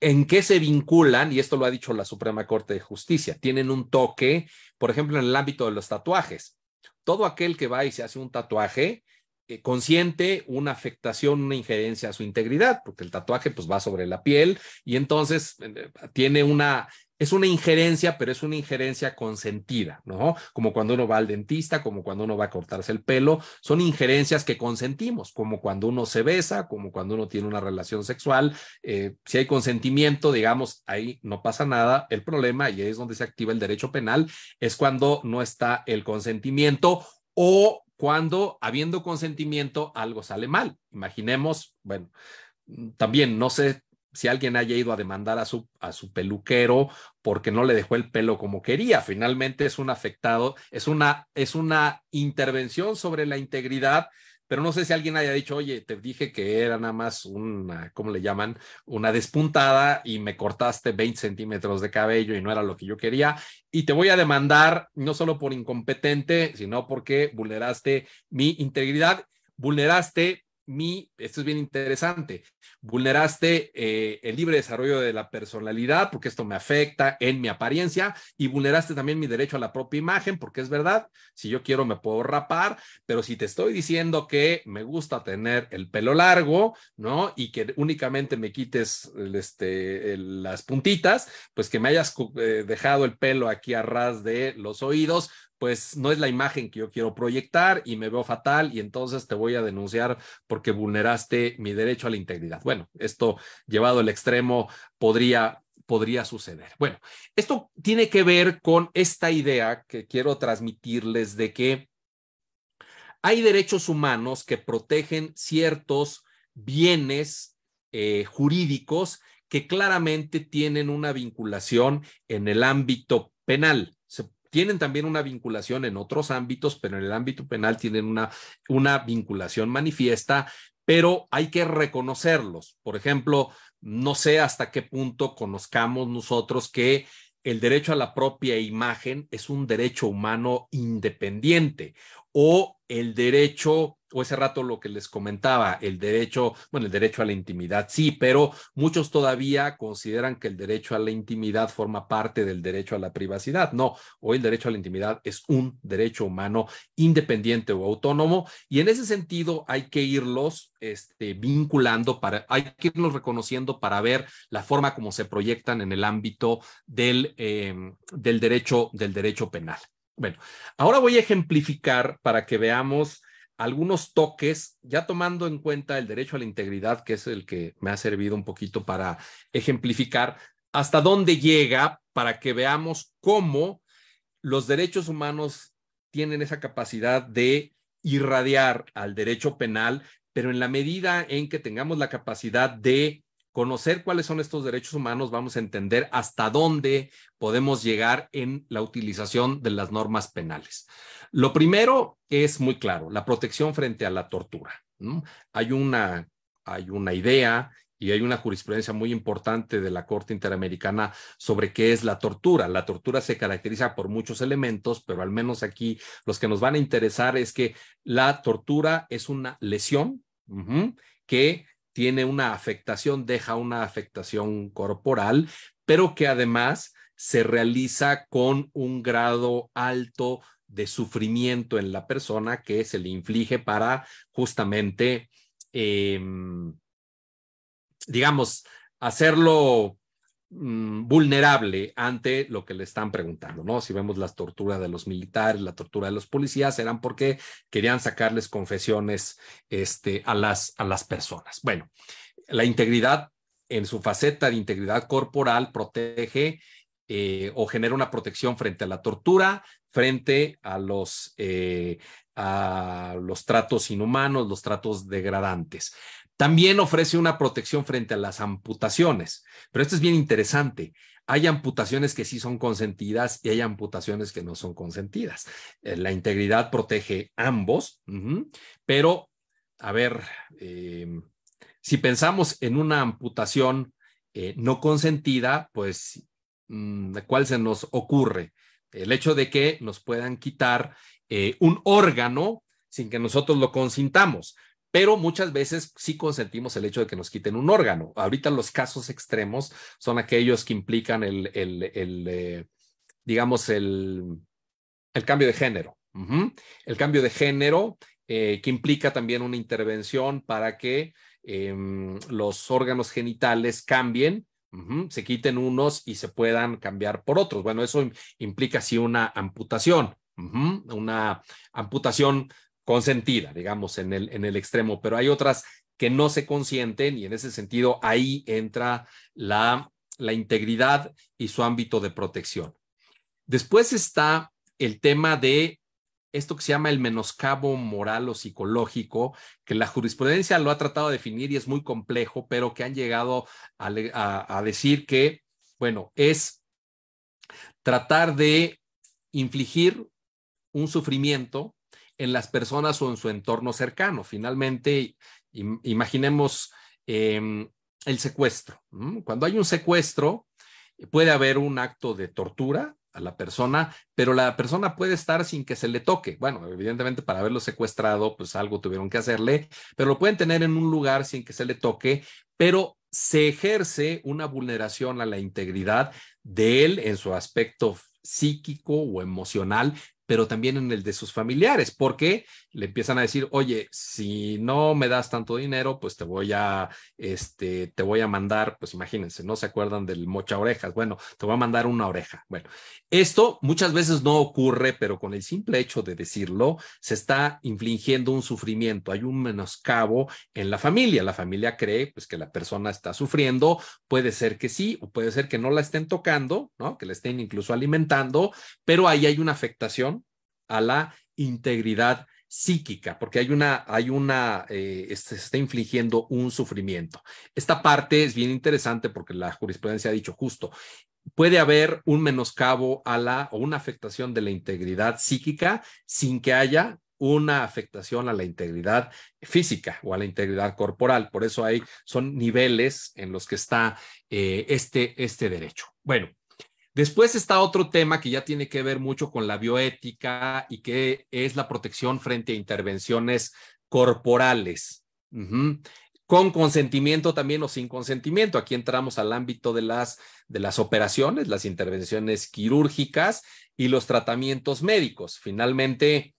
¿En qué se vinculan? Y esto lo ha dicho la Suprema Corte de Justicia. Tienen un toque, por ejemplo, en el ámbito de los tatuajes. Todo aquel que va y se hace un tatuaje, eh, consiente una afectación, una injerencia a su integridad, porque el tatuaje pues va sobre la piel y entonces eh, eh, tiene una es una injerencia, pero es una injerencia consentida, ¿no? Como cuando uno va al dentista, como cuando uno va a cortarse el pelo, son injerencias que consentimos, como cuando uno se besa, como cuando uno tiene una relación sexual. Eh, si hay consentimiento, digamos, ahí no pasa nada. El problema, y ahí es donde se activa el derecho penal, es cuando no está el consentimiento o cuando habiendo consentimiento algo sale mal. Imaginemos, bueno, también no sé si alguien haya ido a demandar a su, a su peluquero porque no le dejó el pelo como quería. Finalmente es un afectado, es una, es una intervención sobre la integridad, pero no sé si alguien haya dicho, oye, te dije que era nada más una, ¿cómo le llaman? Una despuntada y me cortaste 20 centímetros de cabello y no era lo que yo quería. Y te voy a demandar no solo por incompetente, sino porque vulneraste mi integridad, vulneraste mi, esto es bien interesante, vulneraste eh, el libre desarrollo de la personalidad porque esto me afecta en mi apariencia y vulneraste también mi derecho a la propia imagen porque es verdad, si yo quiero me puedo rapar, pero si te estoy diciendo que me gusta tener el pelo largo, ¿no? Y que únicamente me quites este, las puntitas, pues que me hayas eh, dejado el pelo aquí a ras de los oídos, pues no es la imagen que yo quiero proyectar y me veo fatal y entonces te voy a denunciar porque vulneraste mi derecho a la integridad. Bueno, esto llevado al extremo podría podría suceder. Bueno, esto tiene que ver con esta idea que quiero transmitirles de que hay derechos humanos que protegen ciertos bienes eh, jurídicos que claramente tienen una vinculación en el ámbito penal tienen también una vinculación en otros ámbitos, pero en el ámbito penal tienen una, una vinculación manifiesta, pero hay que reconocerlos. Por ejemplo, no sé hasta qué punto conozcamos nosotros que el derecho a la propia imagen es un derecho humano independiente o el derecho, o ese rato lo que les comentaba, el derecho, bueno, el derecho a la intimidad, sí, pero muchos todavía consideran que el derecho a la intimidad forma parte del derecho a la privacidad. No, hoy el derecho a la intimidad es un derecho humano independiente o autónomo y en ese sentido hay que irlos este, vinculando, para, hay que irlos reconociendo para ver la forma como se proyectan en el ámbito del, em, derecho, del derecho penal. Bueno, ahora voy a ejemplificar para que veamos algunos toques, ya tomando en cuenta el derecho a la integridad, que es el que me ha servido un poquito para ejemplificar hasta dónde llega, para que veamos cómo los derechos humanos tienen esa capacidad de irradiar al derecho penal, pero en la medida en que tengamos la capacidad de conocer cuáles son estos derechos humanos, vamos a entender hasta dónde podemos llegar en la utilización de las normas penales. Lo primero es muy claro, la protección frente a la tortura. ¿no? Hay, una, hay una idea y hay una jurisprudencia muy importante de la Corte Interamericana sobre qué es la tortura. La tortura se caracteriza por muchos elementos, pero al menos aquí los que nos van a interesar es que la tortura es una lesión que tiene una afectación, deja una afectación corporal, pero que además se realiza con un grado alto de sufrimiento en la persona que se le inflige para justamente, em, digamos, hacerlo Mm, vulnerable ante lo que le están preguntando, ¿no? Si vemos las torturas de los militares, la tortura de los policías, eran porque querían sacarles confesiones este, a, las, a las personas. Bueno, la integridad en su faceta de integridad corporal protege eh, o genera una protección frente a la tortura, frente a los, eh, a los tratos inhumanos, los tratos degradantes. También ofrece una protección frente a las amputaciones, pero esto es bien interesante. Hay amputaciones que sí son consentidas y hay amputaciones que no son consentidas. Eh, la integridad protege ambos, pero, a ver, eh, si pensamos en una amputación eh, no consentida, pues, mm, ¿cuál se nos ocurre? El hecho de que nos puedan quitar un órgano sin que nosotros lo consintamos pero muchas veces sí consentimos el hecho de que nos quiten un órgano. Ahorita los casos extremos son aquellos que implican el, eh, digamos, el, el, cambio de género. El cambio de género eh, que implica también una intervención para que em, los órganos genitales cambien Se quiten unos y se puedan cambiar por otros. Bueno, eso implica sí una amputación, una amputación consentida, digamos, en el, en el extremo, pero hay otras que no se consienten y en ese sentido ahí entra la, la integridad y su ámbito de protección. Después está el tema de esto que se llama el menoscabo moral o psicológico, que la jurisprudencia lo ha tratado de definir y es muy complejo, pero que han llegado a decir que, bueno, es tratar de infligir un sufrimiento en las personas o en su entorno cercano. Finalmente, imaginemos em, el secuestro. Cuando hay un secuestro, puede haber un acto de tortura a la persona, pero la persona puede estar sin que se le toque. Bueno, evidentemente para haberlo secuestrado, pues algo tuvieron que hacerle, pero lo pueden tener en un lugar sin que se le toque, pero se ejerce una vulneración a la integridad de él en su aspecto psíquico o emocional, pero también en el de sus familiares, porque le empiezan a decir, oye, si no me das tanto dinero, pues te voy a, este, te voy a mandar, pues imagínense, no se acuerdan del mocha orejas, bueno, te voy a mandar una oreja. Bueno, esto muchas veces no ocurre, pero con el simple hecho de decirlo, se está infligiendo un sufrimiento, hay un menoscabo en la familia, la familia cree, pues que la persona está sufriendo, puede ser que sí, o puede ser que no la estén tocando, ¿no? Que la estén incluso alimentando, pero ahí hay una afectación a la integridad psíquica, porque hay una, hay una, eh, se está infligiendo un sufrimiento. Esta parte es bien interesante porque la jurisprudencia ha dicho justo, puede haber un menoscabo a la o una afectación de la integridad psíquica sin que haya una afectación a la integridad física o a la integridad corporal. Por eso hay, son niveles en los que está eh, este, este derecho. Bueno, Después está otro tema que ya tiene que ver mucho con la bioética y que es la protección frente a intervenciones corporales. Con consentimiento también o sin consentimiento. Aquí entramos al ámbito de las, de las operaciones, las intervenciones quirúrgicas y los tratamientos médicos. Finalmente,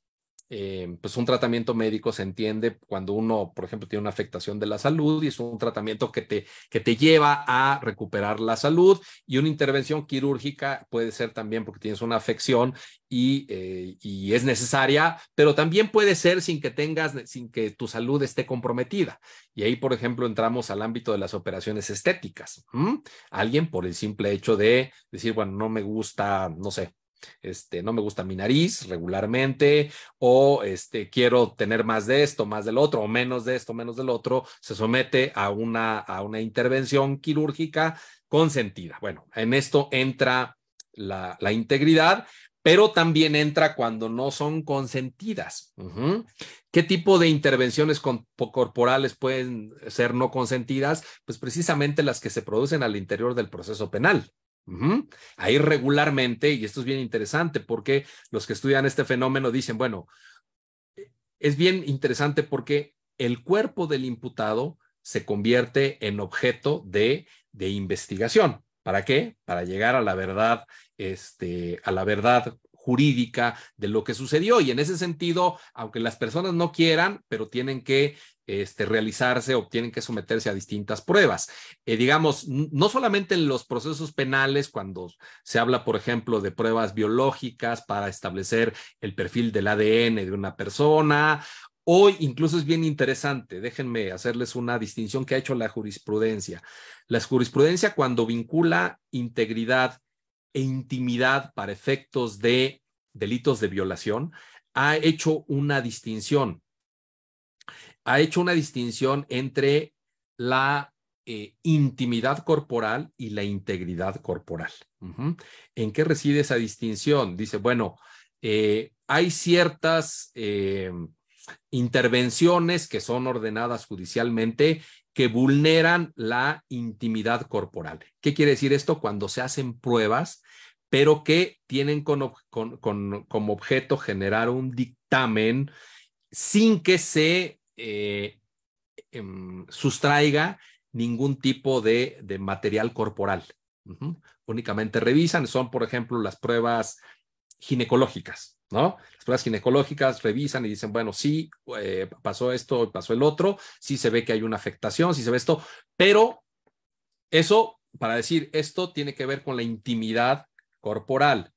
eh, pues un tratamiento médico se entiende cuando uno, por ejemplo, tiene una afectación de la salud y es un tratamiento que te, que te lleva a recuperar la salud y una intervención quirúrgica puede ser también porque tienes una afección y, eh, y es necesaria, pero también puede ser sin que tengas, sin que tu salud esté comprometida. Y ahí, por ejemplo, entramos al ámbito de las operaciones estéticas. Alguien por el simple hecho de decir, bueno, no me gusta, no sé, este, no me gusta mi nariz regularmente, o este, quiero tener más de esto, más del otro, o menos de esto, menos del otro, se somete a una, a una intervención quirúrgica consentida. Bueno, en esto entra la integridad, pero también entra cuando no son consentidas. ¿Qué tipo de intervenciones corporales pueden ser no consentidas? Pues precisamente las que se producen al interior del proceso penal. Ahí regularmente, y esto es bien interesante porque los que estudian este fenómeno dicen, bueno, e, es bien interesante porque el cuerpo del imputado se convierte en objeto de, de investigación. ¿Para qué? Para llegar a la verdad, este, a la verdad jurídica de lo que sucedió. Y en ese sentido, aunque las personas no quieran, pero tienen que este, realizarse o tienen que someterse a distintas pruebas. Eh, digamos, no solamente en los procesos penales, cuando se habla, por ejemplo, de pruebas biológicas para establecer el perfil del ADN de una persona. Hoy incluso es bien interesante, déjenme hacerles una distinción que ha hecho la jurisprudencia. La jurisprudencia cuando vincula integridad e intimidad para efectos de delitos de violación, ha hecho una distinción ha hecho una distinción entre la eh, intimidad corporal y la integridad corporal. ¿En qué reside esa distinción? Dice, bueno, eh, hay ciertas eh, intervenciones que son ordenadas judicialmente que vulneran la intimidad corporal. ¿Qué quiere decir esto? Cuando se hacen pruebas, pero que tienen como objeto generar un dictamen sin que se eh, em, sustraiga ningún tipo de, material corporal. Únicamente revisan, son por ejemplo las pruebas ginecológicas, ¿no? Las pruebas ginecológicas revisan y dicen, bueno, sí, eh, pasó esto, pasó el otro, sí se ve que hay una afectación, sí se ve esto, pero eso, para decir esto, tiene que ver con la intimidad corporal.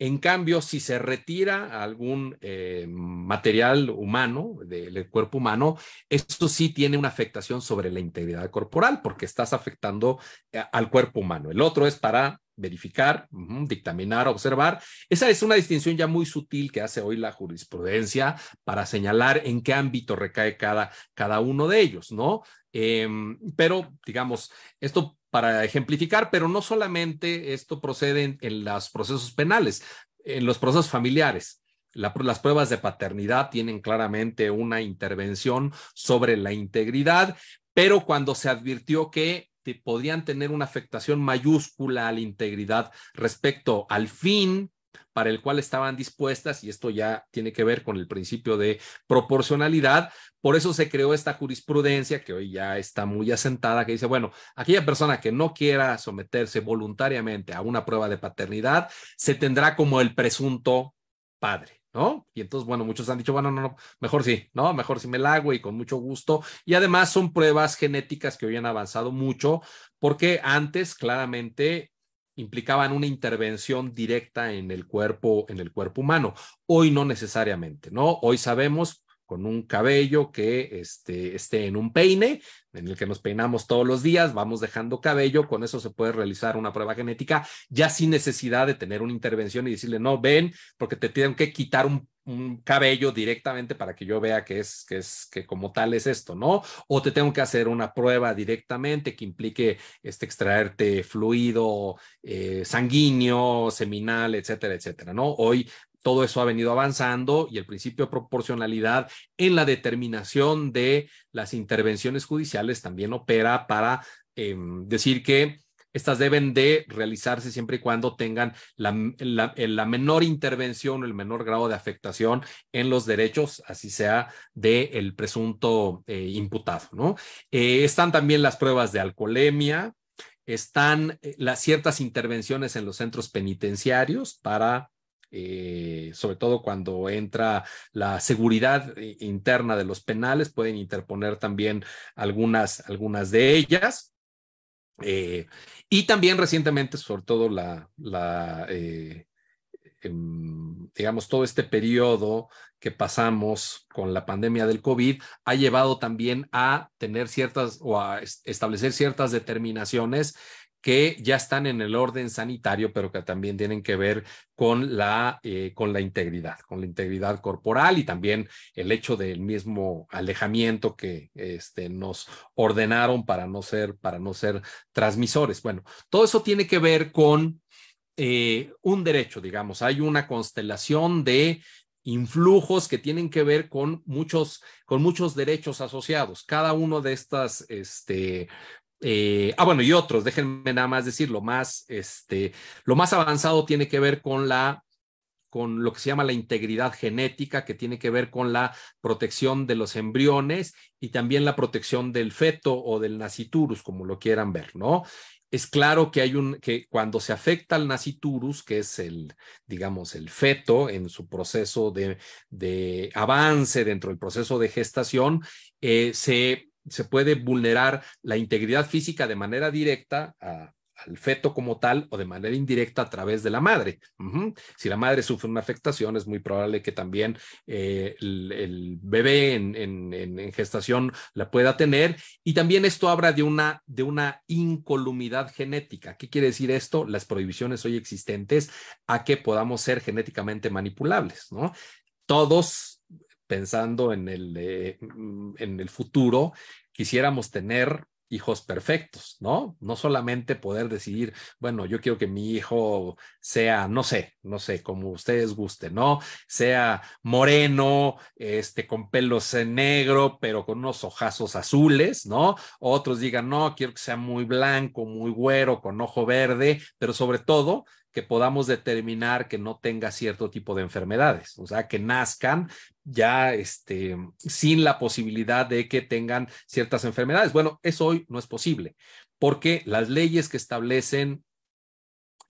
En cambio, si se retira algún eh, material humano del cuerpo humano, esto sí tiene una afectación sobre la integridad corporal porque estás afectando eh, al cuerpo humano. El otro es para verificar, dictaminar, observar. Esa es una distinción ya muy sutil que hace hoy la jurisprudencia para señalar en qué ámbito recae cada, cada uno de ellos, ¿no? Em, pero, digamos, esto para ejemplificar, pero no solamente esto procede en, los procesos penales, en los procesos familiares. las pruebas de paternidad tienen claramente una intervención sobre la integridad, pero cuando se advirtió que podían tener una afectación mayúscula a la integridad respecto al fin para el cual estaban dispuestas, y esto ya tiene que ver con el principio de proporcionalidad, por eso se creó esta jurisprudencia que hoy ya está muy asentada, que dice, bueno, aquella persona que no quiera someterse voluntariamente a una prueba de paternidad, se tendrá como el presunto padre. ¿No? Y entonces, bueno, muchos han dicho, bueno, no, no, mejor sí, ¿no? Mejor sí me la hago y con mucho gusto. Y además son pruebas genéticas que hoy han avanzado mucho, porque antes claramente implicaban una intervención directa en el cuerpo, en el cuerpo humano. Hoy no necesariamente, ¿no? Hoy sabemos con un cabello que este, esté en un peine, en el que nos peinamos todos los días, vamos dejando cabello, con eso se puede realizar una prueba genética, ya sin necesidad de tener una intervención y decirle, no, ven, porque te tienen que quitar un, cabello directamente para que yo vea que es, que es, que como tal es esto, ¿no? O te tengo que hacer una prueba directamente que implique este, extraerte fluido eh, sanguíneo, seminal, etcétera, etcétera, ¿no? Hoy todo eso ha venido avanzando y el principio de proporcionalidad en la determinación de las intervenciones judiciales también opera para em, decir que estas deben de realizarse siempre y cuando tengan la, menor intervención, el menor grado de afectación en los derechos, así sea del el presunto eh, imputado, ¿no? Eh, están también las pruebas de alcoholemia, están eh, las ciertas intervenciones en los centros penitenciarios para eh, sobre todo cuando entra la seguridad eh, interna de los penales, pueden interponer también algunas, algunas de ellas. Eh, y también recientemente, sobre todo la, em, digamos, todo este periodo que pasamos con la pandemia del COVID ha llevado también a tener ciertas o a establecer ciertas determinaciones que ya están en el orden sanitario, pero que también tienen que ver con la, eh, con la integridad, con la integridad corporal y también el hecho del mismo alejamiento que este, nos ordenaron para no, ser, para no ser transmisores. Bueno, todo eso tiene que ver con eh, un derecho, digamos, hay una constelación de influjos que tienen que ver con muchos, con muchos derechos asociados. Cada uno de estas, este, eh, ah, bueno, y otros, déjenme nada más decir, lo más, este, lo más avanzado tiene que ver con la con lo que se llama la integridad genética, que tiene que ver con la protección de los embriones y también la protección del feto o del nasiturus, como lo quieran ver, ¿no? Es claro que hay un, que cuando se afecta al nasiturus, que es el, digamos, el feto en su proceso de, avance dentro del proceso de gestación, eh, se se puede vulnerar la integridad física de manera directa al feto como tal o de manera indirecta a través de la madre. Si la madre sufre una afectación, es muy probable que también eh, el, bebé en, gestación la pueda tener. Y también esto habla de una, de una incolumidad genética. ¿Qué quiere decir esto? Las prohibiciones hoy existentes a que podamos ser genéticamente manipulables, ¿no? Todos pensando en el, mm, en el futuro, quisiéramos tener hijos perfectos, ¿no? No solamente poder decidir, bueno, yo quiero que mi hijo sea, no sé, no sé, como ustedes gusten, ¿no? Sea moreno, este, con pelos en negro, pero con unos ojazos azules, ¿no? Otros digan, no, quiero que sea muy blanco, muy güero, con ojo verde, pero sobre todo, que podamos determinar que no tenga cierto tipo de enfermedades, o sea, que nazcan ya este, sin la posibilidad de que tengan ciertas enfermedades. Bueno, eso hoy no es posible, porque las leyes que establecen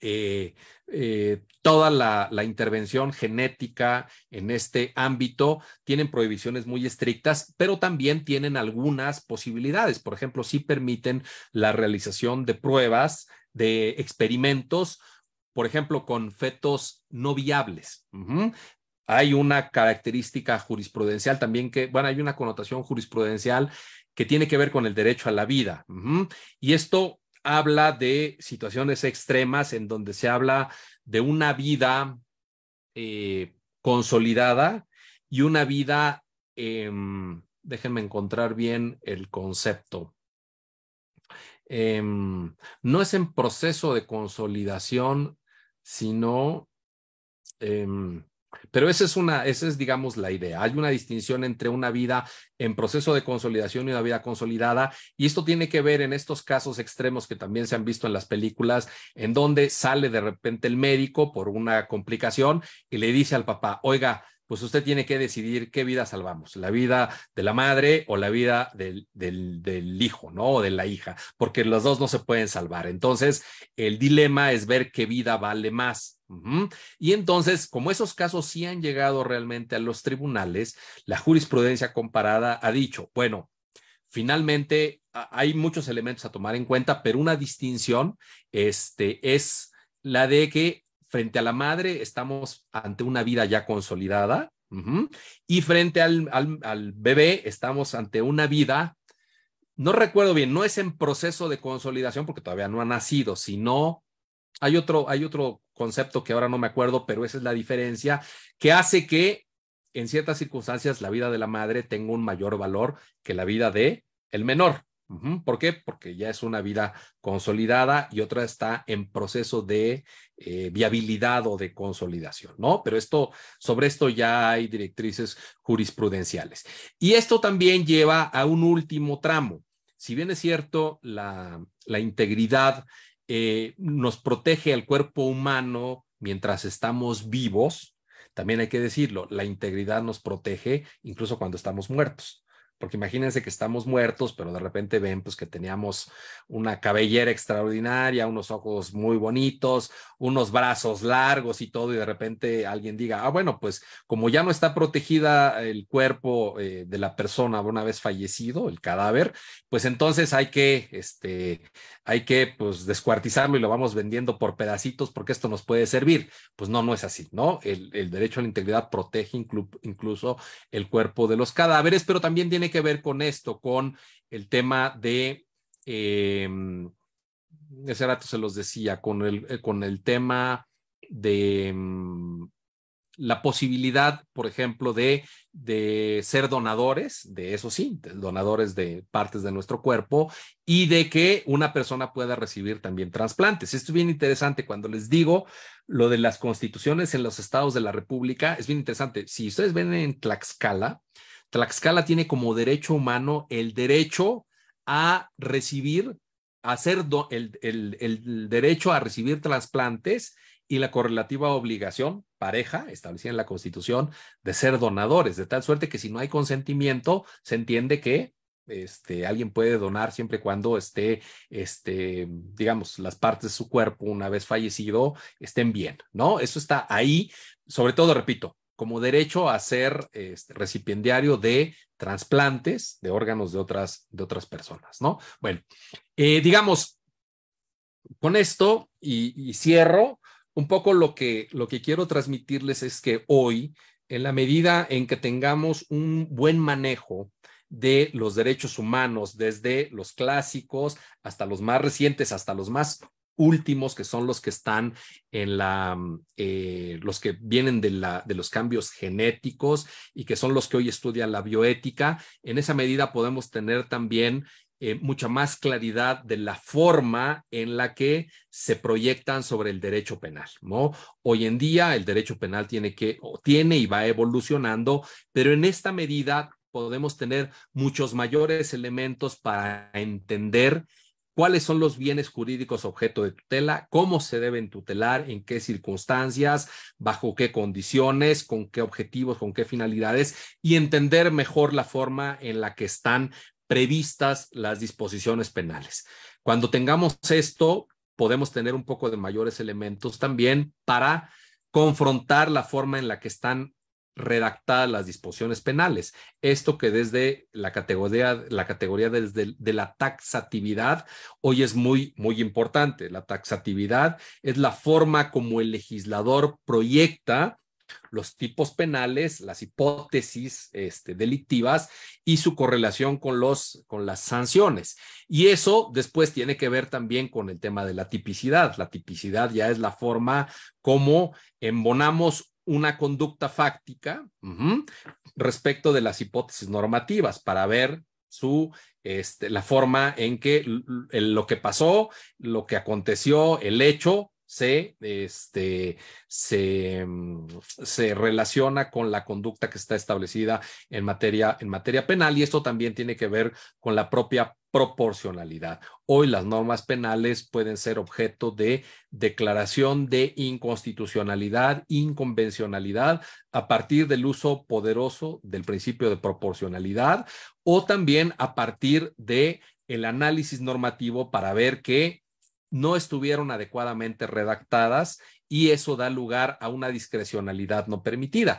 eh, eh, toda la, la, intervención genética en este ámbito tienen prohibiciones muy estrictas, pero también tienen algunas posibilidades. Por ejemplo, sí permiten la realización de pruebas, de experimentos por ejemplo, con fetos no viables. Hay una característica jurisprudencial también que, bueno, hay una connotación jurisprudencial que tiene que ver con el derecho a la vida. Y esto habla de situaciones extremas en donde se habla de una vida eh, consolidada y una vida, em, déjenme encontrar bien el concepto. Em, no es en proceso de consolidación sino... Em, pero esa es una, esa es, digamos, la idea. Hay una distinción entre una vida en proceso de consolidación y una vida consolidada. Y esto tiene que ver en estos casos extremos que también se han visto en las películas, en donde sale de repente el médico por una complicación y le dice al papá, oiga, pues usted tiene que decidir qué vida salvamos, la vida de la madre o la vida del, del, hijo, ¿no? O de la hija, porque los dos no se pueden salvar. Entonces, el dilema es ver qué vida vale más. Y entonces, como esos casos sí han llegado realmente a los tribunales, la jurisprudencia comparada ha dicho, bueno, finalmente hay muchos elementos a tomar en cuenta, pero una distinción este, es la de que frente a la madre estamos ante una vida ya consolidada y frente al, al, bebé estamos ante una vida, no recuerdo bien, no es en proceso de consolidación porque todavía no ha nacido, sino hay otro, hay otro concepto que ahora no me acuerdo, pero esa es la diferencia que hace que en ciertas circunstancias la vida de la madre tenga un mayor valor que la vida de el menor. ¿Por qué? Porque ya es una vida consolidada y otra está en proceso de eh, viabilidad o de consolidación, ¿no? Pero esto, sobre esto ya hay directrices jurisprudenciales. Y esto también lleva a un último tramo. Si bien es cierto, la, la integridad eh, nos protege al cuerpo humano mientras estamos vivos, también hay que decirlo, la integridad nos protege incluso cuando estamos muertos porque imagínense que estamos muertos, pero de repente ven pues que teníamos una cabellera extraordinaria, unos ojos muy bonitos, unos brazos largos y todo, y de repente alguien diga, ah, bueno, pues como ya no está protegida el cuerpo eh, de la persona una vez fallecido, el cadáver, pues entonces hay que, este, hay que pues descuartizarlo y lo vamos vendiendo por pedacitos porque esto nos puede servir. Pues no, no es así, ¿no? El, derecho a la integridad protege incluso el cuerpo de los cadáveres, pero también tiene que que ver con esto, con el tema de, ese em, rato se los decía, con el, eh, con el tema de em, la posibilidad, por ejemplo, de, de ser donadores, de eso sí, donadores de partes de nuestro cuerpo y de que una persona pueda recibir también trasplantes. Esto es bien interesante cuando les digo lo de las constituciones en los estados de la República, es bien interesante. Si ustedes ven en Tlaxcala, Tlaxcala tiene como derecho humano el derecho a recibir, a ser el, el, el derecho a recibir trasplantes y la correlativa obligación pareja establecida en la Constitución de ser donadores, de tal suerte que si no hay consentimiento, se entiende que este, alguien puede donar siempre y cuando esté, este, digamos, las partes de su cuerpo una vez fallecido estén bien, ¿no? Eso está ahí, sobre todo, repito, como derecho a ser este, recipiendario de trasplantes de órganos de otras, de otras personas, ¿no? Bueno, eh, digamos, con esto y, y, cierro, un poco lo que, lo que quiero transmitirles es que hoy, en la medida en que tengamos un buen manejo de los derechos humanos, desde los clásicos hasta los más recientes, hasta los más últimos, que son los que están en la, mm, eh, los que vienen de, la, de los cambios genéticos y que son los que hoy estudian la bioética. En esa medida podemos tener también eh, mucha más claridad de la forma en la que se proyectan sobre el derecho penal, ¿no? Hoy en día el derecho penal tiene que, o tiene y va evolucionando, pero en esta medida podemos tener muchos mayores elementos para entender cuáles son los bienes jurídicos objeto de tutela, cómo se deben tutelar, en qué circunstancias, bajo qué condiciones, con qué objetivos, con qué finalidades y entender mejor la forma en la que están previstas las disposiciones penales. Cuando tengamos esto, podemos tener un poco de mayores elementos también para confrontar la forma en la que están redactadas las disposiciones penales. Esto que desde la categoría, la categoría desde de la taxatividad hoy es muy, muy importante. La taxatividad es la forma como el legislador proyecta los tipos penales, las hipótesis este, delictivas y su correlación con, los, con las sanciones. Y eso después tiene que ver también con el tema de la tipicidad. La tipicidad ya es la forma como embonamos una conducta fáctica respecto de las hipótesis normativas para ver su este, la forma en que lo que pasó, lo que aconteció, el hecho se, este, se, mm, se, relaciona con la conducta que está establecida en materia, en materia penal y esto también tiene que ver con la propia proporcionalidad. Hoy las normas penales pueden ser objeto de declaración de inconstitucionalidad, inconvencionalidad, a partir del uso poderoso del principio de proporcionalidad o también a partir de el análisis normativo para ver que no estuvieron adecuadamente redactadas y eso da lugar a una discrecionalidad no permitida.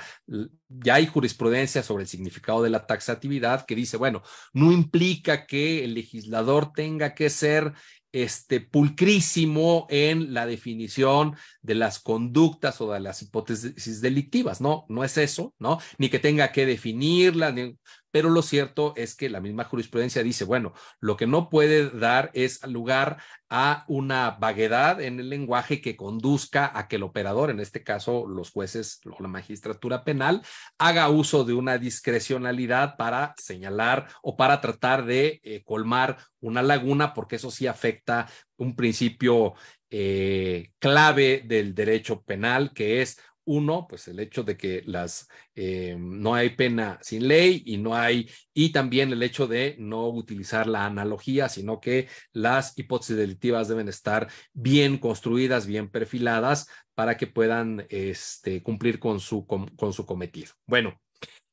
Ya hay jurisprudencia sobre el significado de la taxatividad que dice, bueno, no implica que el legislador tenga que ser este pulcrísimo en la definición de las conductas o de las hipótesis delictivas, no, no es eso, ¿no? Ni que tenga que definirlas, ni pero lo cierto es que la misma jurisprudencia dice, bueno, lo que no puede dar es lugar a una vaguedad en el lenguaje que conduzca a que el operador, en este caso los jueces o la magistratura penal, haga uso de una discrecionalidad para señalar o para tratar de eh, colmar una laguna, porque eso sí afecta un principio eh, clave del derecho penal, que es uno, pues el hecho de que las eh, no hay pena sin ley y no hay, y también el hecho de no utilizar la analogía, sino que las hipótesis delictivas deben estar bien construidas, bien perfiladas para que puedan este, cumplir con su, con, su cometido. Bueno,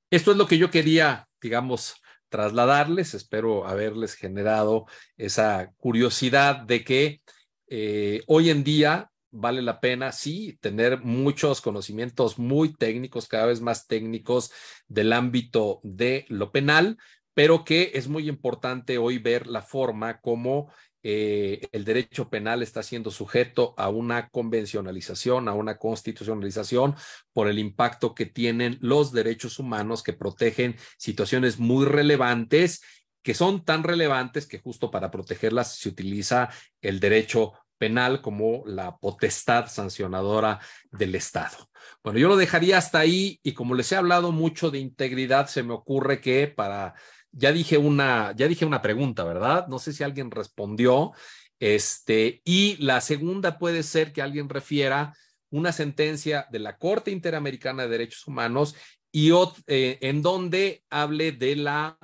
esto es lo que yo quería, digamos, trasladarles. Espero haberles generado esa curiosidad de que eh, hoy en día vale la pena, sí, tener muchos conocimientos muy técnicos, cada vez más técnicos del ámbito de lo penal, pero que es muy importante hoy ver la forma como eh, el derecho penal está siendo sujeto a una convencionalización, a una constitucionalización por el impacto que tienen los derechos humanos que protegen situaciones muy relevantes que son tan relevantes que justo para protegerlas se utiliza el derecho penal como la potestad sancionadora del Estado. Bueno, yo lo dejaría hasta ahí y como les he hablado mucho de integridad, se me ocurre que para, ya dije una, ya dije una pregunta, ¿verdad? No sé si alguien respondió. Este, y la segunda puede ser que alguien refiera una sentencia de la Corte Interamericana de Derechos Humanos y eh, en donde hable de la,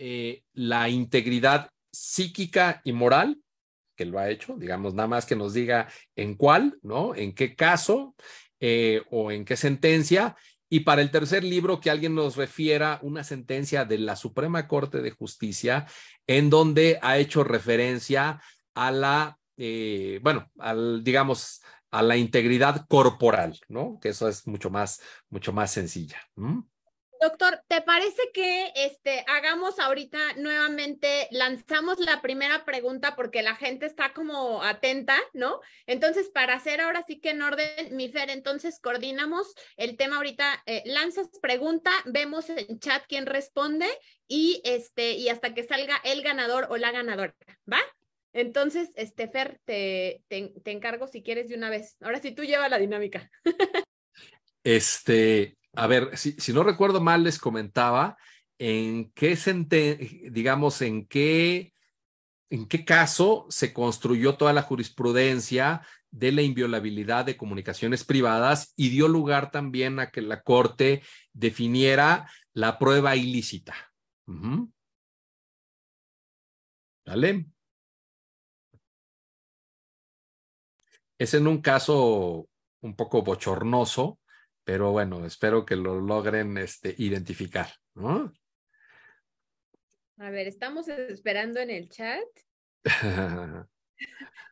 eh, la integridad psíquica y moral que lo ha hecho, digamos, nada más que nos diga en cuál, ¿no? En qué caso eh, o en qué sentencia. Y para el tercer libro, que alguien nos refiera una sentencia de la Suprema Corte de Justicia, en donde ha hecho referencia a la, eh, bueno, al, digamos, a la integridad corporal, ¿no? Que eso es mucho más, mucho más sencilla. Doctor, ¿te parece que este, hagamos ahorita nuevamente, lanzamos la primera pregunta porque la gente está como atenta, ¿no? Entonces, para hacer ahora sí que en orden, mi Fer, entonces coordinamos el tema ahorita, eh, lanzas pregunta, vemos en chat quién responde y, este, y hasta que salga el ganador o la ganadora, ¿va? Entonces, este, Fer, te, encargo si quieres de una vez. Ahora sí tú lleva la dinámica. este, a ver, si, no recuerdo mal, les comentaba en qué, digamos, en qué, en qué caso se construyó toda la jurisprudencia de la inviolabilidad de comunicaciones privadas y dio lugar también a que la Corte definiera la prueba ilícita. ¿Vale? Es en un caso un poco bochornoso, pero bueno, espero que lo logren este, identificar, ¿no? A ver, estamos esperando en el chat.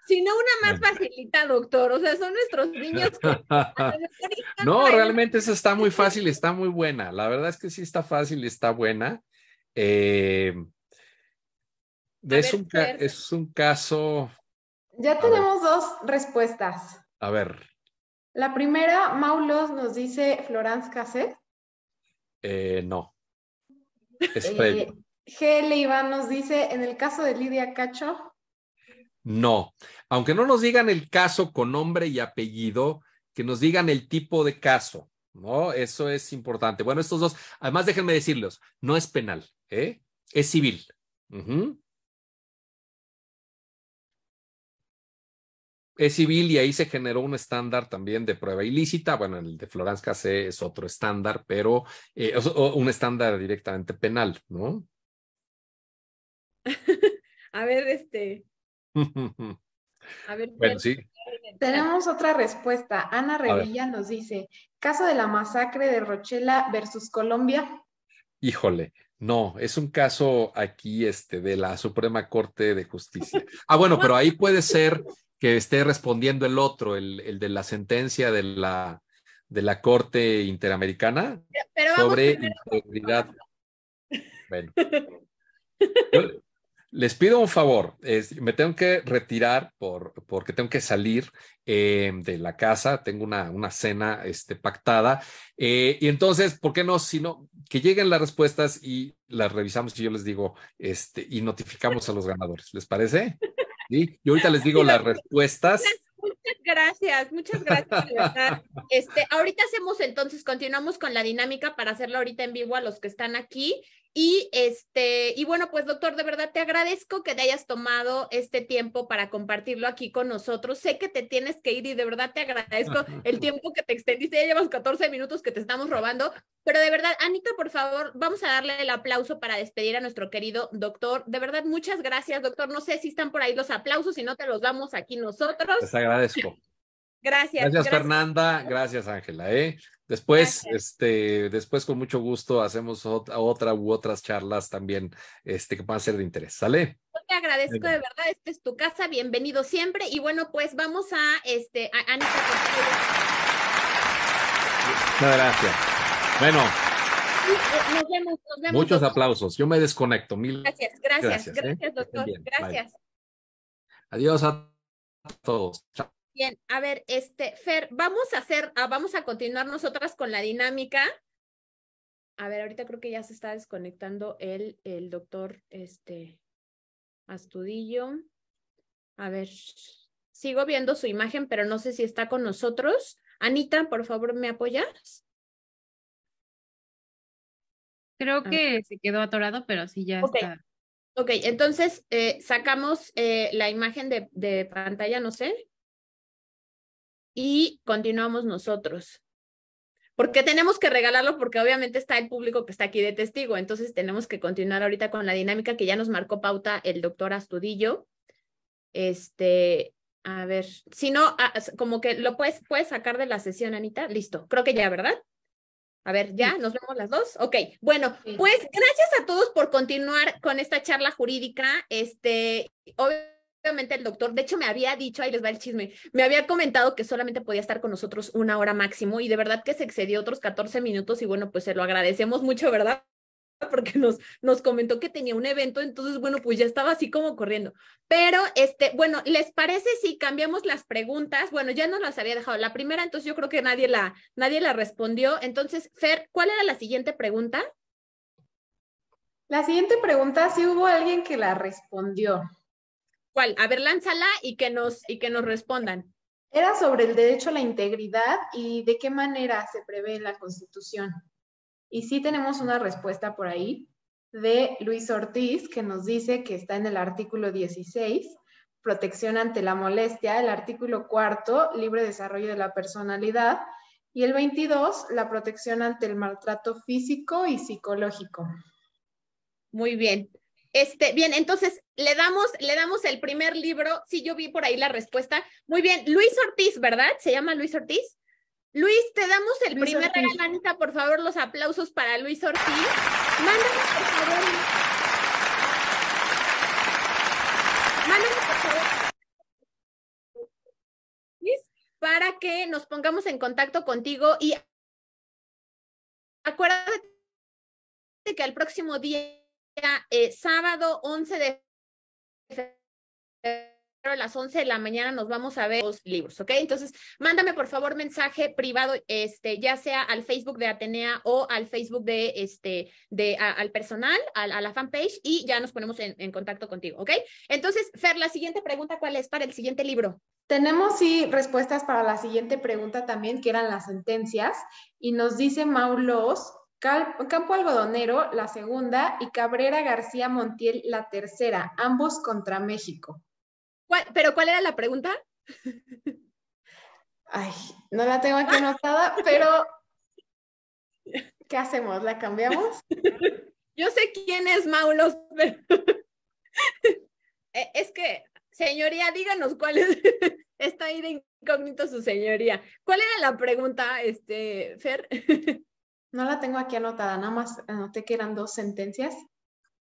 si no, una más facilita, doctor. O sea, son nuestros niños. no, realmente eso está muy fácil, está muy buena. La verdad es que sí está fácil, y está buena. Eh, es un caso. Ya tenemos dos respuestas. A ver. La primera, Maulos nos dice Florence Casset. Eh, no. Es eh, Iván nos dice, en el caso de Lidia Cacho. No. Aunque no nos digan el caso con nombre y apellido, que nos digan el tipo de caso, ¿no? Eso es importante. Bueno, estos dos, además déjenme decirles, no es penal, ¿eh? Es civil. es civil y ahí se generó un estándar también de prueba ilícita. Bueno, el de Florence C es otro estándar, pero eh, es un estándar directamente penal, ¿no? A ver, este. A ver, bueno, sí. Tenemos otra respuesta. Ana Revilla nos dice: caso de la masacre de Rochela versus Colombia. Híjole, no, es un caso aquí este, de la Suprema Corte de Justicia. Ah, bueno, pero ahí puede ser que esté respondiendo el otro, el, de la sentencia de la, de la Corte Interamericana sobre integridad. Bueno. les pido un favor, es, me tengo que retirar por, porque tengo que salir eh, de la casa, tengo una, una cena este, pactada. Eh, y entonces, ¿por qué no? Sino que lleguen las respuestas y las revisamos y yo les digo, este, y notificamos a los ganadores. ¿Les parece? ¿sí? Yo ahorita les digo las respuestas. Muchas gracias, muchas gracias, Este, ahorita hacemos entonces, continuamos con la dinámica para hacerla ahorita en vivo a los que están aquí y este, y bueno, pues doctor, de verdad te agradezco que te hayas tomado este tiempo para compartirlo aquí con nosotros. Sé que te tienes que ir y de verdad te agradezco el tiempo que te extendiste. Ya llevas 14 minutos que te estamos robando, pero de verdad, Anita, por favor, vamos a darle el aplauso para despedir a nuestro querido doctor. De verdad, muchas gracias, doctor. No sé si están por ahí los aplausos, si no te los damos aquí nosotros. Les agradezco. Gracias. Gracias, Fernanda, gracias Ángela. ¿eh? Después, este, después con mucho gusto hacemos otra, u otras charlas también este, que a ser de interés. ¿Sale? Yo te agradezco de verdad, esta es tu casa, bienvenido siempre. Y bueno, pues vamos a este a Muchas gracias. Bueno. Eh, nos vemos, nos vemos. Muchos aplausos. Yo me desconecto. Mil gracias, gracias, gracias, ¿eh? doctor. gracias. Adiós a todos. Chao. Bien, a ver, este, Fer, vamos a hacer, ah, vamos a continuar nosotras con la dinámica. A ver, ahorita creo que ya se está desconectando el, el doctor este, Astudillo. A ver, sigo viendo su imagen, pero no sé si está con nosotros. Anita, por favor, ¿me apoyas? Creo ah. que se quedó atorado, pero sí ya está. Ok, entonces eh, sacamos eh, la imagen de, de pantalla, no sé y continuamos nosotros. Porque tenemos que regalarlo porque obviamente está el público que está aquí de testigo. Entonces tenemos que continuar ahorita con la dinámica que ya nos marcó pauta el doctor Astudillo. Este, a ver, si no, ah, como que lo puedes, puedes sacar de la sesión, Anita. Listo, creo que ya, ¿verdad? A ver, ya, nos vemos las dos. Ok, bueno, pues gracias a todos por continuar con esta charla jurídica. Este, obviamente el doctor, de hecho me había dicho, ahí les va el chisme, me había comentado que solamente podía estar con nosotros una hora máximo y de verdad que se excedió otros 14 minutos y bueno, pues se lo agradecemos mucho, ¿verdad? porque nos, nos comentó que tenía un evento, entonces, bueno, pues ya estaba así como corriendo. Pero, este, bueno, ¿les parece si cambiamos las preguntas? Bueno, ya nos las había dejado la primera, entonces yo creo que nadie la, nadie la respondió. Entonces, Fer, ¿cuál era la siguiente pregunta? La siguiente pregunta, sí hubo alguien que la respondió. ¿Cuál? A ver, lánzala y que nos, y que nos respondan. Era sobre el derecho a la integridad y de qué manera se prevé en la Constitución. Y sí tenemos una respuesta por ahí de Luis Ortiz que nos dice que está en el artículo 16, protección ante la molestia, el artículo 4, libre desarrollo de la personalidad, y el 22, la protección ante el maltrato físico y psicológico. Muy bien. Este, bien, entonces le damos, le damos el primer libro. Sí, yo vi por ahí la respuesta. Muy bien, Luis Ortiz, ¿verdad? Se llama Luis Ortiz. Luis, te damos el primer regalita por favor, los aplausos para Luis Ortiz. Mándanos, por favor. Mándanos, para que nos pongamos en contacto contigo y acuérdate que al próximo día eh, sábado 11 de febrero a las 11 de la mañana nos vamos a ver los libros, ¿ok? Entonces, mándame por favor mensaje privado, este, ya sea al Facebook de Atenea o al Facebook de, este, de, al personal, a, la fanpage y ya nos ponemos en, contacto contigo, ¿ok? Entonces, Fer, la siguiente pregunta, ¿cuál es para el siguiente libro? Tenemos, sí, respuestas para la siguiente pregunta también, que eran las sentencias, y nos dice Maulos Campo Algodonero, la segunda, y Cabrera García Montiel, la tercera, ambos contra México. ¿Pero cuál era la pregunta? Ay, no la tengo aquí anotada, pero ¿qué hacemos? ¿La cambiamos? Yo sé quién es Maulos, pero e, es que, señoría, díganos cuál es. Está ahí de incógnito su señoría. ¿Cuál era la pregunta, este, Fer? No la tengo aquí anotada, nada más anoté que eran dos sentencias,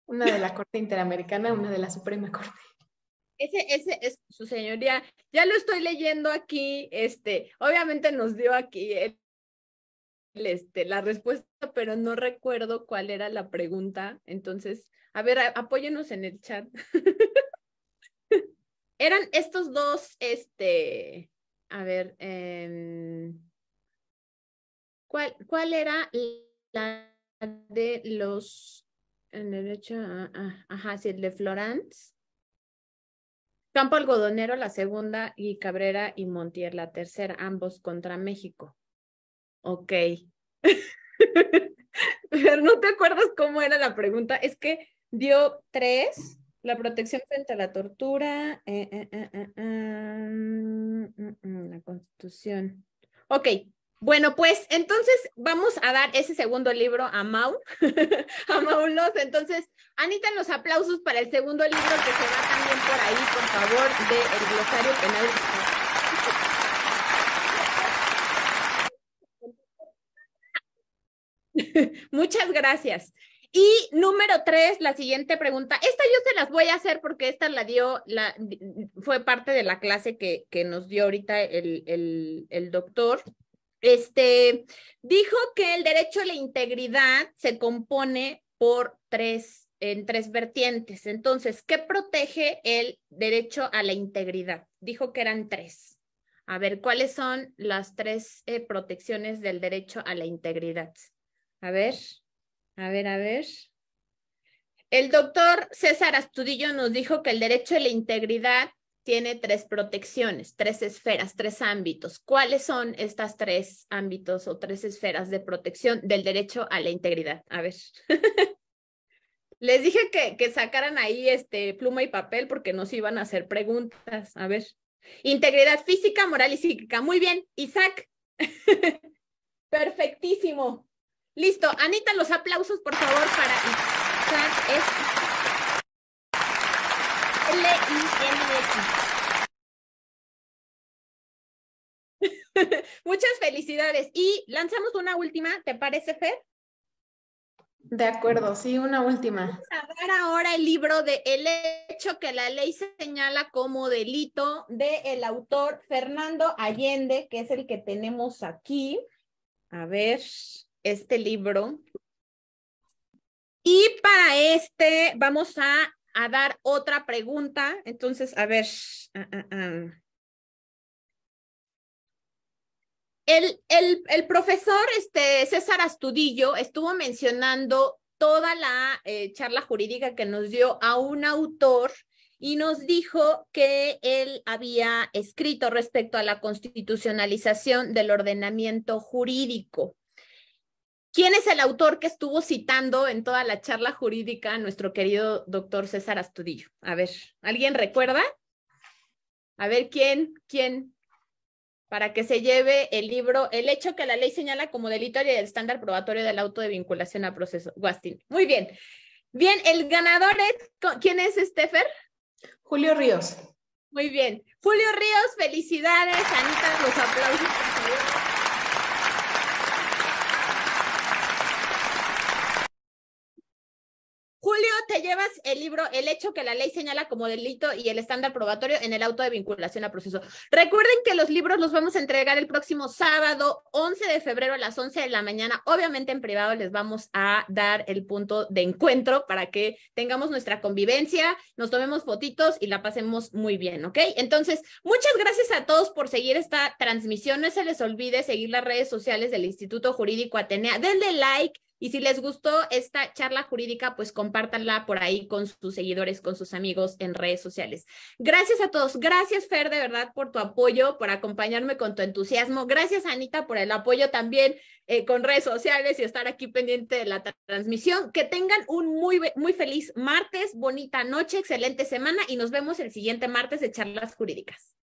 una de la Corte Interamericana, una de la Suprema Corte. Ese, ese es su señoría. Ya lo estoy leyendo aquí. Este, obviamente nos dio aquí este, la respuesta, pero no recuerdo cuál era la pregunta. Entonces, a ver, apóyenos en el chat. Eran estos dos, este, a ver, em, ¿Cuál, cuál era la de los en derecho? Ah, ah, ajá, sí, de Florence. Campo Algodonero la segunda y Cabrera y Montier la tercera, ambos contra México. Ok. Pero no te acuerdas cómo era la pregunta. Es que dio tres, la protección frente a la tortura, eh, eh, eh, mm, mm, mm, la constitución. Ok, bueno, pues entonces vamos a dar ese segundo libro a Mau, a Loz. Entonces, Anita, los aplausos para el segundo libro que se va también por ahí, por favor, de El Glosario Penal. Muchas gracias. Y número tres, la siguiente pregunta. Esta yo se las voy a hacer porque esta la dio, la, fue parte de la clase que, nos dio ahorita el doctor este, dijo que el derecho a la integridad se compone por tres, en tres vertientes. Entonces, ¿qué protege el derecho a la integridad? Dijo que eran tres. A ver, ¿cuáles son las tres eh, protecciones del derecho a la integridad? A ver, a ver, a ver. El doctor César Astudillo nos dijo que el derecho a la integridad tiene tres protecciones, tres esferas, tres ámbitos. ¿Cuáles son estas tres ámbitos o tres esferas de protección del derecho a la integridad? A ver. Les dije que, que, sacaran ahí este pluma y papel porque nos iban a hacer preguntas. A ver. Integridad física, moral y psíquica. Muy bien, Isaac. Perfectísimo. Listo. Anita, los aplausos, por favor, para Isaac. Muchas felicidades. Y lanzamos una última, ¿te parece, Fer? De acuerdo, sí, una última. Vamos a ver ahora el libro de El hecho que la ley señala como delito del el autor Fernando Allende, que es el que tenemos aquí. A ver, este libro. Y para este vamos a a dar otra pregunta. Entonces, a ver. Ah, ah, ah. El, el, profesor este, César Astudillo estuvo mencionando toda la eh, charla jurídica que nos dio a un autor y nos dijo que él había escrito respecto a la constitucionalización del ordenamiento jurídico. ¿Quién es el autor que estuvo citando en toda la charla jurídica nuestro querido doctor César Astudillo? A ver, ¿alguien recuerda? A ver, ¿quién? ¿Quién? Para que se lleve el libro El hecho que la ley señala como delito y el estándar probatorio del auto de vinculación a proceso. Guastín. Muy bien. Bien, el ganador es. ¿Quién es, Estefer? Julio Ríos. Muy bien. Julio Ríos, felicidades. Anita, los aplausos. llevas el libro El hecho que la ley señala como delito y el estándar probatorio en el auto de vinculación a proceso. Recuerden que los libros los vamos a entregar el próximo sábado 11 de febrero a las 11 de la mañana. Obviamente en privado les vamos a dar el punto de encuentro para que tengamos nuestra convivencia, nos tomemos fotitos y la pasemos muy bien, ¿ok? Entonces, muchas gracias a todos por seguir esta transmisión. No se les olvide seguir las redes sociales del Instituto Jurídico Atenea. Denle like y si les gustó esta charla jurídica, pues compártanla por ahí con sus seguidores, con sus amigos en redes sociales. Gracias a todos. Gracias, Fer, de verdad, por tu apoyo, por acompañarme con tu entusiasmo. Gracias, Anita, por el apoyo también eh, con redes sociales y estar aquí pendiente de la transmisión. Que tengan un muy, muy feliz martes, bonita noche, excelente semana y nos vemos el siguiente martes de charlas jurídicas.